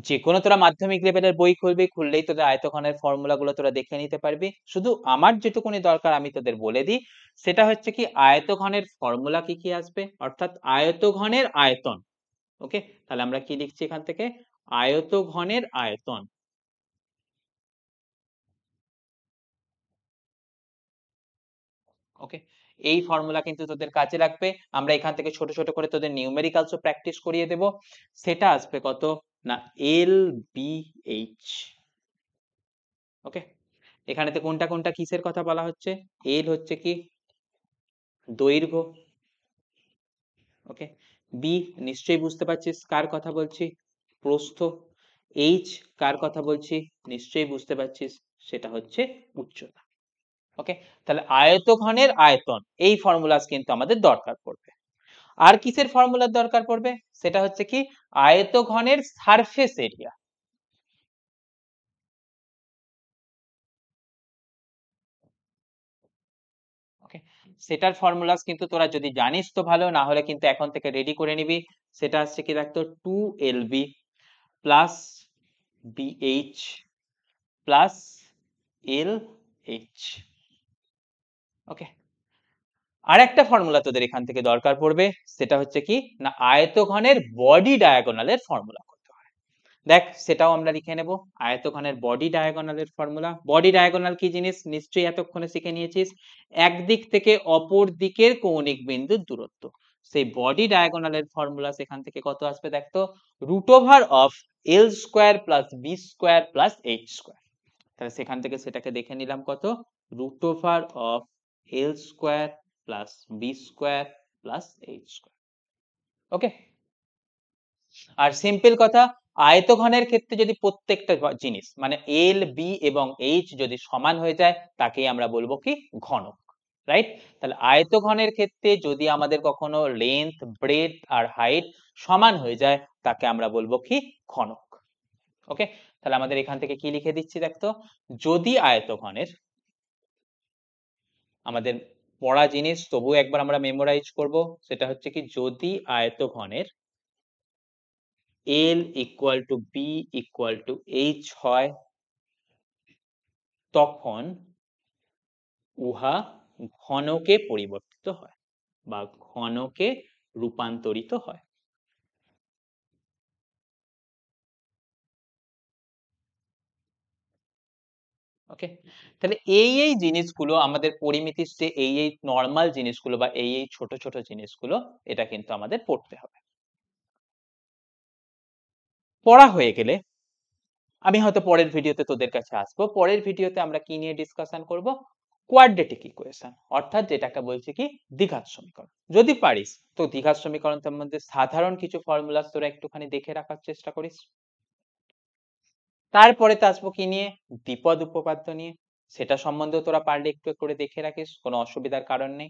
Speaker 1: যে কোনো তোরা মাধ্যমিক লেভেলের বই খুলবি খুললেই তোদের আয়তক্ষণের ফর্মুলাগুলো তোরা দেখে নিতে পারবি শুধু আমার যেটুকুনি দরকার আমি তোদের বলে দিই সেটা হচ্ছে কি আয়তঘনের ফর্মুলা কি কি আসবে অর্থাৎ আয়তঘনের আয়তন ওকে তাহলে আমরা কি লিখছি এখান থেকে
Speaker 2: আয়তঘনের আয়তন ওকে এই ফর্মুলা কিন্তু তোদের কাজে লাগবে আমরা
Speaker 1: এখান থেকে ছোট ছোট করে তোদের নিউমেরিক্যালসও প্র্যাকটিস করিয়ে দেব সেটা আসবে কত না এল বি এইচ ওকে এখানেতে কোনটা কোনটা কিসের কথা বলা হচ্ছে এল হচ্ছে কি দৈর্ঘ্য ওকে বি নিশ্চয়ই বুঝতে পারছিস কার কথা বলছি প্রস্থ এইচ কার কথা বলছি নিশ্চয়ই বুঝতে পারছিস সেটা হচ্ছে উচ্চতা ওকে তাহলে আয়তঘনের আয়তন এই ফর্মুলাস কিন্তু আমাদের দরকার পড়বে
Speaker 2: আর কিসের ফর্মুলার দরকার পড়বে সেটা হচ্ছে কি আয়ত ঘনের সারফেস এরিয়া সেটার ফর্মুলাস কিন্তু তোরা যদি জানিস তো ভালো
Speaker 1: না হলে কিন্তু এখন থেকে রেডি করে নিবি সেটা হচ্ছে কি দেখতো two L B plus BH plus L H okay আর একটা ফর্মুলা তোদের এখান থেকে দরকার পড়বে সেটা হচ্ছে কি না আয়তঘনের বডি ডায়াগোনালের ফর্মুলা করতে হয় দেখ সেটাও আমরা লিখে নেব আয়তঘনের বডি ডায়াগোনালের ফর্মুলা বডি ডায়াগোনাল কি জিনিস নিশ্চয়ই এতক্ষণে শিখে নিয়েছিস একদিক থেকে অপর দিকের কৌণিক বিন্দুর দূরত্ব সেই বডি ডায়াগোনালের ফর্মুলা সেখান থেকে কত আসবে দেখতো root over of L square plus B square plus H square তাহলে সেখান থেকে সেটাকে দেখে নিলাম কত root over of L square plus b square plus h square. Okay. আর সিম্পল কথা আয়তঘনের ক্ষেত্রে যদি প্রত্যেকটা জিনিস মানে এল বি এবং এইচ যদি সমান হয়ে যায় তাকেই আমরা বলবো কি ঘনক রাইট তাহলে আয়তঘনের ক্ষেত্রে যদি আমাদের কখনো লেন্থ ব্রেথ আর হাইট সমান হয়ে যায় তাকে আমরা বলবো কি ঘনক ওকে তাহলে আমাদের এখান থেকে কি লিখে দিচ্ছি দেখতো যদি আয়তঘনের আমাদের পড়া জিনিস তবু একবার আমরা মেমোরাইজ করব সেটা হচ্ছে কি যদি আয়তঘনের L equal to B equal to H হয় তখন উহা ঘনকে পরিবর্তিত হয় বা ঘনকে
Speaker 2: রূপান্তরিত হয়
Speaker 3: ওকে তাহলে এই এই
Speaker 1: জিনিসগুলো আমাদের পরিমিতির যে এই এই নর্মাল জিনিসগুলো বা এই এই ছোট ছোট জিনিসগুলো এটা কিন্তু আমাদের পড়তে হবে পড়া হয়ে গেলে আমি হয়তো পরের ভিডিওতে তোদের কাছে আসবো পরের ভিডিওতে আমরা কি নিয়ে ডিসকাশন করব কোয়াড্রেটিক ইকুয়েশন অর্থাৎ যেটাকে বলছে কি দ্বিঘাত সমীকরণ যদি পারিস তো দ্বিঘাত সমীকরণ সম্বন্ধে সাধারণ কিছু ফর্মুলা তোরা একটুখানি দেখে রাখার চেষ্টা করিস তারপরে তো আসবো কি নিয়ে দ্বিপদ উপপাদ্য নিয়ে সেটা সম্বন্ধেও তোরা পারলে একটু করে দেখে রাখিস কোনো অসুবিধার কারণ নেই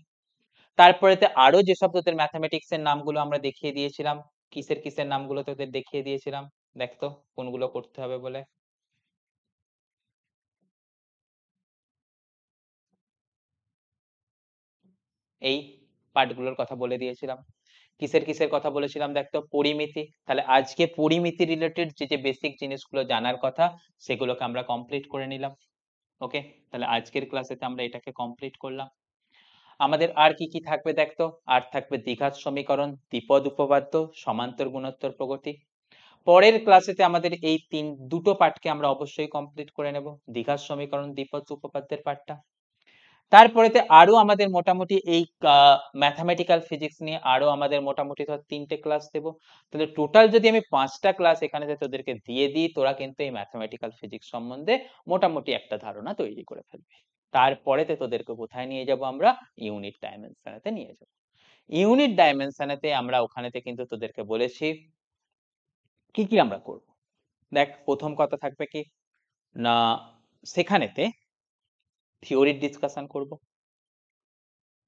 Speaker 1: তারপরেতে আরো যেসব তোদের ম্যাথামেটিক্স এর নামগুলো আমরা দেখিয়ে দিয়েছিলাম কিসের কিসের নামগুলো তোদের দেখিয়ে দিয়েছিলাম দেখতো কোনগুলো
Speaker 2: করতে হবে বলে এই পার্টগুলোর কথা বলে দিয়েছিলাম
Speaker 1: কিসের কিসের কথা বলেছিলাম দেখতো পরিমিতি তাহলে আজকে পরিমিতি রিলেটেড যে যে বেসিক জিনিসগুলো জানার কথা সেগুলোকে আমরা কমপ্লিট করে নিলাম ওকে তাহলে আজকের ক্লাসেতে আমরা এটাকে কমপ্লিট করলাম আমাদের আর কি কি থাকবে দেখতো আর থাকবে দ্বিঘাত সমীকরণ দ্বিপদ উপপাদ্য সমান্তর গুণোত্তর প্রগতি পরের ক্লাসেতে আমাদের এই তিন দুটো পাঠকে আমরা অবশ্যই কমপ্লিট করে নেব দ্বিঘাত সমীকরণ দ্বিপদ উপপাদ্যের পাঠটা তারপরেতে আরও আমাদের মোটামুটি এই ম্যাথামেটিক্যাল ফিজিক্স নিয়ে আরও আমাদের মোটামুটি ধর তিনটে ক্লাস দেব তাহলে টোটাল যদি আমি পাঁচটা ক্লাস এখানে যে তোদেরকে দিয়ে দিই তোরা কিন্তু এই ম্যাথামেটিক্যাল ফিজিক্স সম্বন্ধে মোটামুটি একটা ধারণা তৈরি করে ফেলবে তারপরেতে তোদেরকে কোথায় নিয়ে যাব আমরা ইউনিট ডাইমেনশনেতে নিয়ে যাব ইউনিট ডাইমেনশনেতে আমরা ওখানেতে কিন্তু তোদেরকে বলেছি কি কি আমরা করব দেখ প্রথম কথা থাকবে কি না সেখানেতে থিওরির ডিসকাশন করব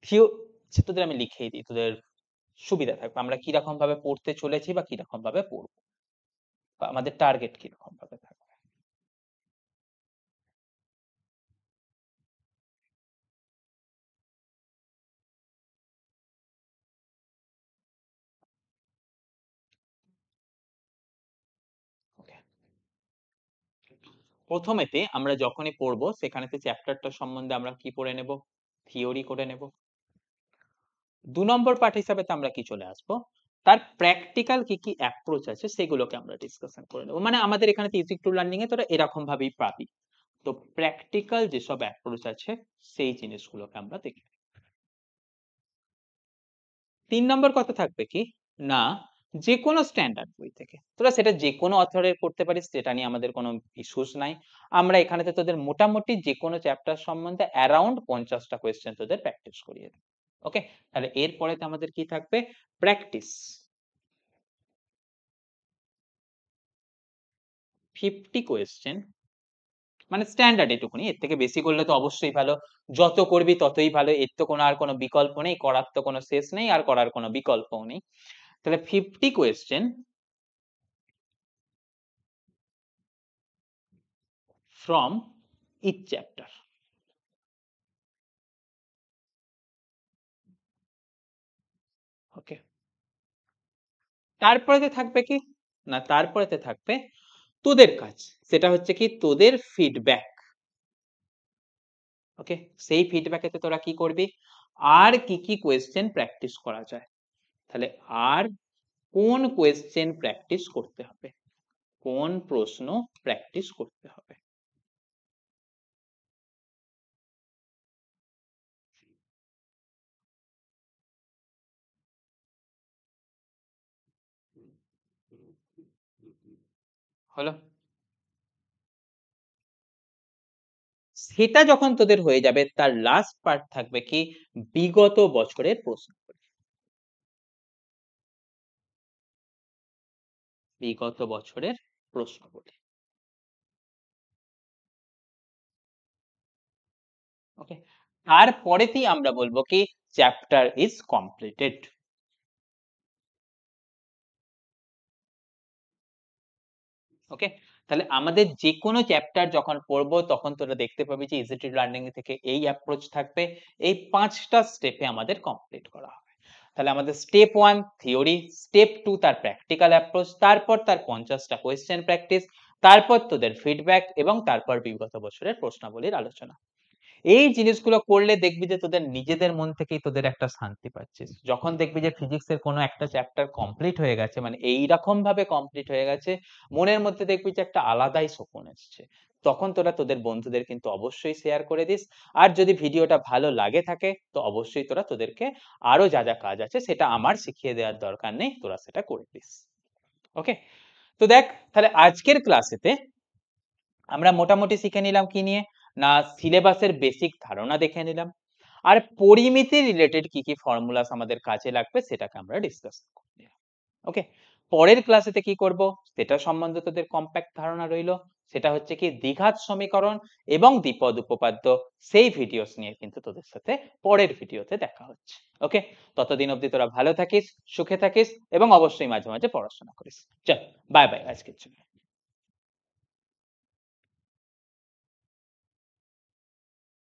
Speaker 1: থিও তোদের আমি লিখেই দিই তোদের
Speaker 2: সুবিধা থাকবে আমরা কিরকম ভাবে পড়তে চলেছি বা কিরকম ভাবে পড়বো বা আমাদের টার্গেট কিরকম ভাবে থাকবে প্রথমেতে আমরা যখনই পড়বো সেখানে তো চ্যাপ্টারটা সম্বন্ধে
Speaker 1: আমরা কি পড়ে নেব থিওরি করে নেব দু নম্বর পার্ট হিসাবে তো আমরা কি চলে আসব তার প্র্যাকটিক্যাল কি কি অ্যাপ্রোচ আছে সেগুলোকে আমরা ডিসকাশন করে নেব মানে আমাদের এখানে ইউটিক টু লার্নিং এ তোরা এরকম ভাবেই পাবি তো প্র্যাকটিক্যাল যেসব অ্যাপ্রোচ আছে সেই জিনিসগুলোকে আমরা দেখি তিন নম্বর কথা থাকবে কি না যে কোনো স্ট্যান্ডার্ড বই থেকে তোরা সেটা যে কোনো অথরের করতে পারিস সেটা নিয়ে আমাদের কোনো ইস্যুস নাই আমরা এখানেতে তোদের মোটামুটি যে কোনো চ্যাপ্টার সম্বন্ধে অ্যারাউন্ড পঞ্চাশটা কোয়েশ্চেন তোদের প্র্যাকটিস করিয়ে দেবো ওকে তাহলে এরপরে আমাদের কি থাকবে
Speaker 2: প্র্যাকটিস ফিফটি কোয়েশ্চেন মানে স্ট্যান্ডার্ড এটুকুনি এর থেকে বেশি করলে তো অবশ্যই ভালো
Speaker 1: যত করবি ততই ভালো এর তো কোনো আর কোনো বিকল্প নেই করার তো কোনো শেষ নেই আর করার কোনো বিকল্পও
Speaker 2: নেই তাহলে fifty question from each chapter okay তারপরেতে থাকবে কি না তারপরেতে থাকবে
Speaker 1: তোদের কাজ সেটা হচ্ছে কি তোদের ফিডব্যাক ওকে সেই ফিডব্যাকেতে তোরা কি করবি আর কি কি কোয়েশ্চেন প্র্যাকটিস করা যায়
Speaker 2: তাহলে আর কোন কোয়েশ্চেন প্র্যাকটিস করতে হবে কোন প্রশ্ন প্র্যাকটিস করতে হবে হলো সেটা যখন তোদের হয়ে যাবে তার লাস্ট পার্ট থাকবে কি বিগত বছরের প্রশ্ন বিগত বছরের প্রশ্নগুলি ওকে আর পরেতেই আমরা বলবো কি চ্যাপ্টার ইজ কমপ্লিটেড ওকে তাহলে আমাদের যে কোনো চ্যাপ্টার যখন পড়বো তখন তোরা দেখতে পাবি যে ইজিটি লার্নিং থেকে এই
Speaker 1: অ্যাপ্রোচ থাকবে এই পাঁচটা স্টেপে আমাদের কমপ্লিট করা হবে তাহলে আমাদের step one theory step two তার প্র্যাকটিক্যাল অ্যাপ্রোচ তারপর তার পঞ্চাশটা কোয়েশ্চেন প্র্যাকটিস তারপর তোদের ফিডব্যাক এবং তারপর বিগত বছরের প্রশ্নাবলীর আলোচনা এই জিনিসগুলো করলে দেখবি যে তোদের নিজেদের মন থেকেই তোদের একটা শান্তি পাচ্ছিস যখন দেখবি যে ফিজিক্সের কোনো একটা চ্যাপ্টার কমপ্লিট হয়ে গেছে মানে এইরকম ভাবে কমপ্লিট হয়ে গেছে মনের মধ্যে দেখবি যে একটা আলাদাই শকুন এসছে তখন তোরা তোদের বন্ধুদের কিন্তু অবশ্যই শেয়ার করে দিস আর যদি ভিডিওটা ভালো লাগে থাকে তো অবশ্যই তোরা তোদেরকে আরও যা যা কাজ আছে সেটা আমার শিখিয়ে দেওয়ার দরকার নেই তোরা সেটা করে দিস ওকে তো দেখ তাহলে আজকের ক্লাসেতে আমরা মোটামুটি শিখে নিলাম কি নিয়ে না সিলেবাসের বেসিক ধারণা দেখে নিলাম আর পরিমিতি রিলেটেড কি কি ফর্মুলাস আমাদের কাজে লাগবে সেটাকে আমরা ডিসকাস করে ওকে পরের ক্লাসেতে কি করব সেটা সম্বন্ধে তোদের কম্প্যাক্ট ধারণা রইল সেটা হচ্ছে কি দ্বিঘাত সমীকরণ এবং দ্বিপদ উপপাদ্য সেই ভিডিওস নিয়ে কিন্তু তোদের সাথে পরের ভিডিওতে দেখা হচ্ছে ওকে ততদিন অবধি তোরা ভালো থাকিস
Speaker 2: সুখে থাকিস এবং অবশ্যই মাঝে মাঝে পড়াশোনা করিস চল বাই বাই আজকের জন্য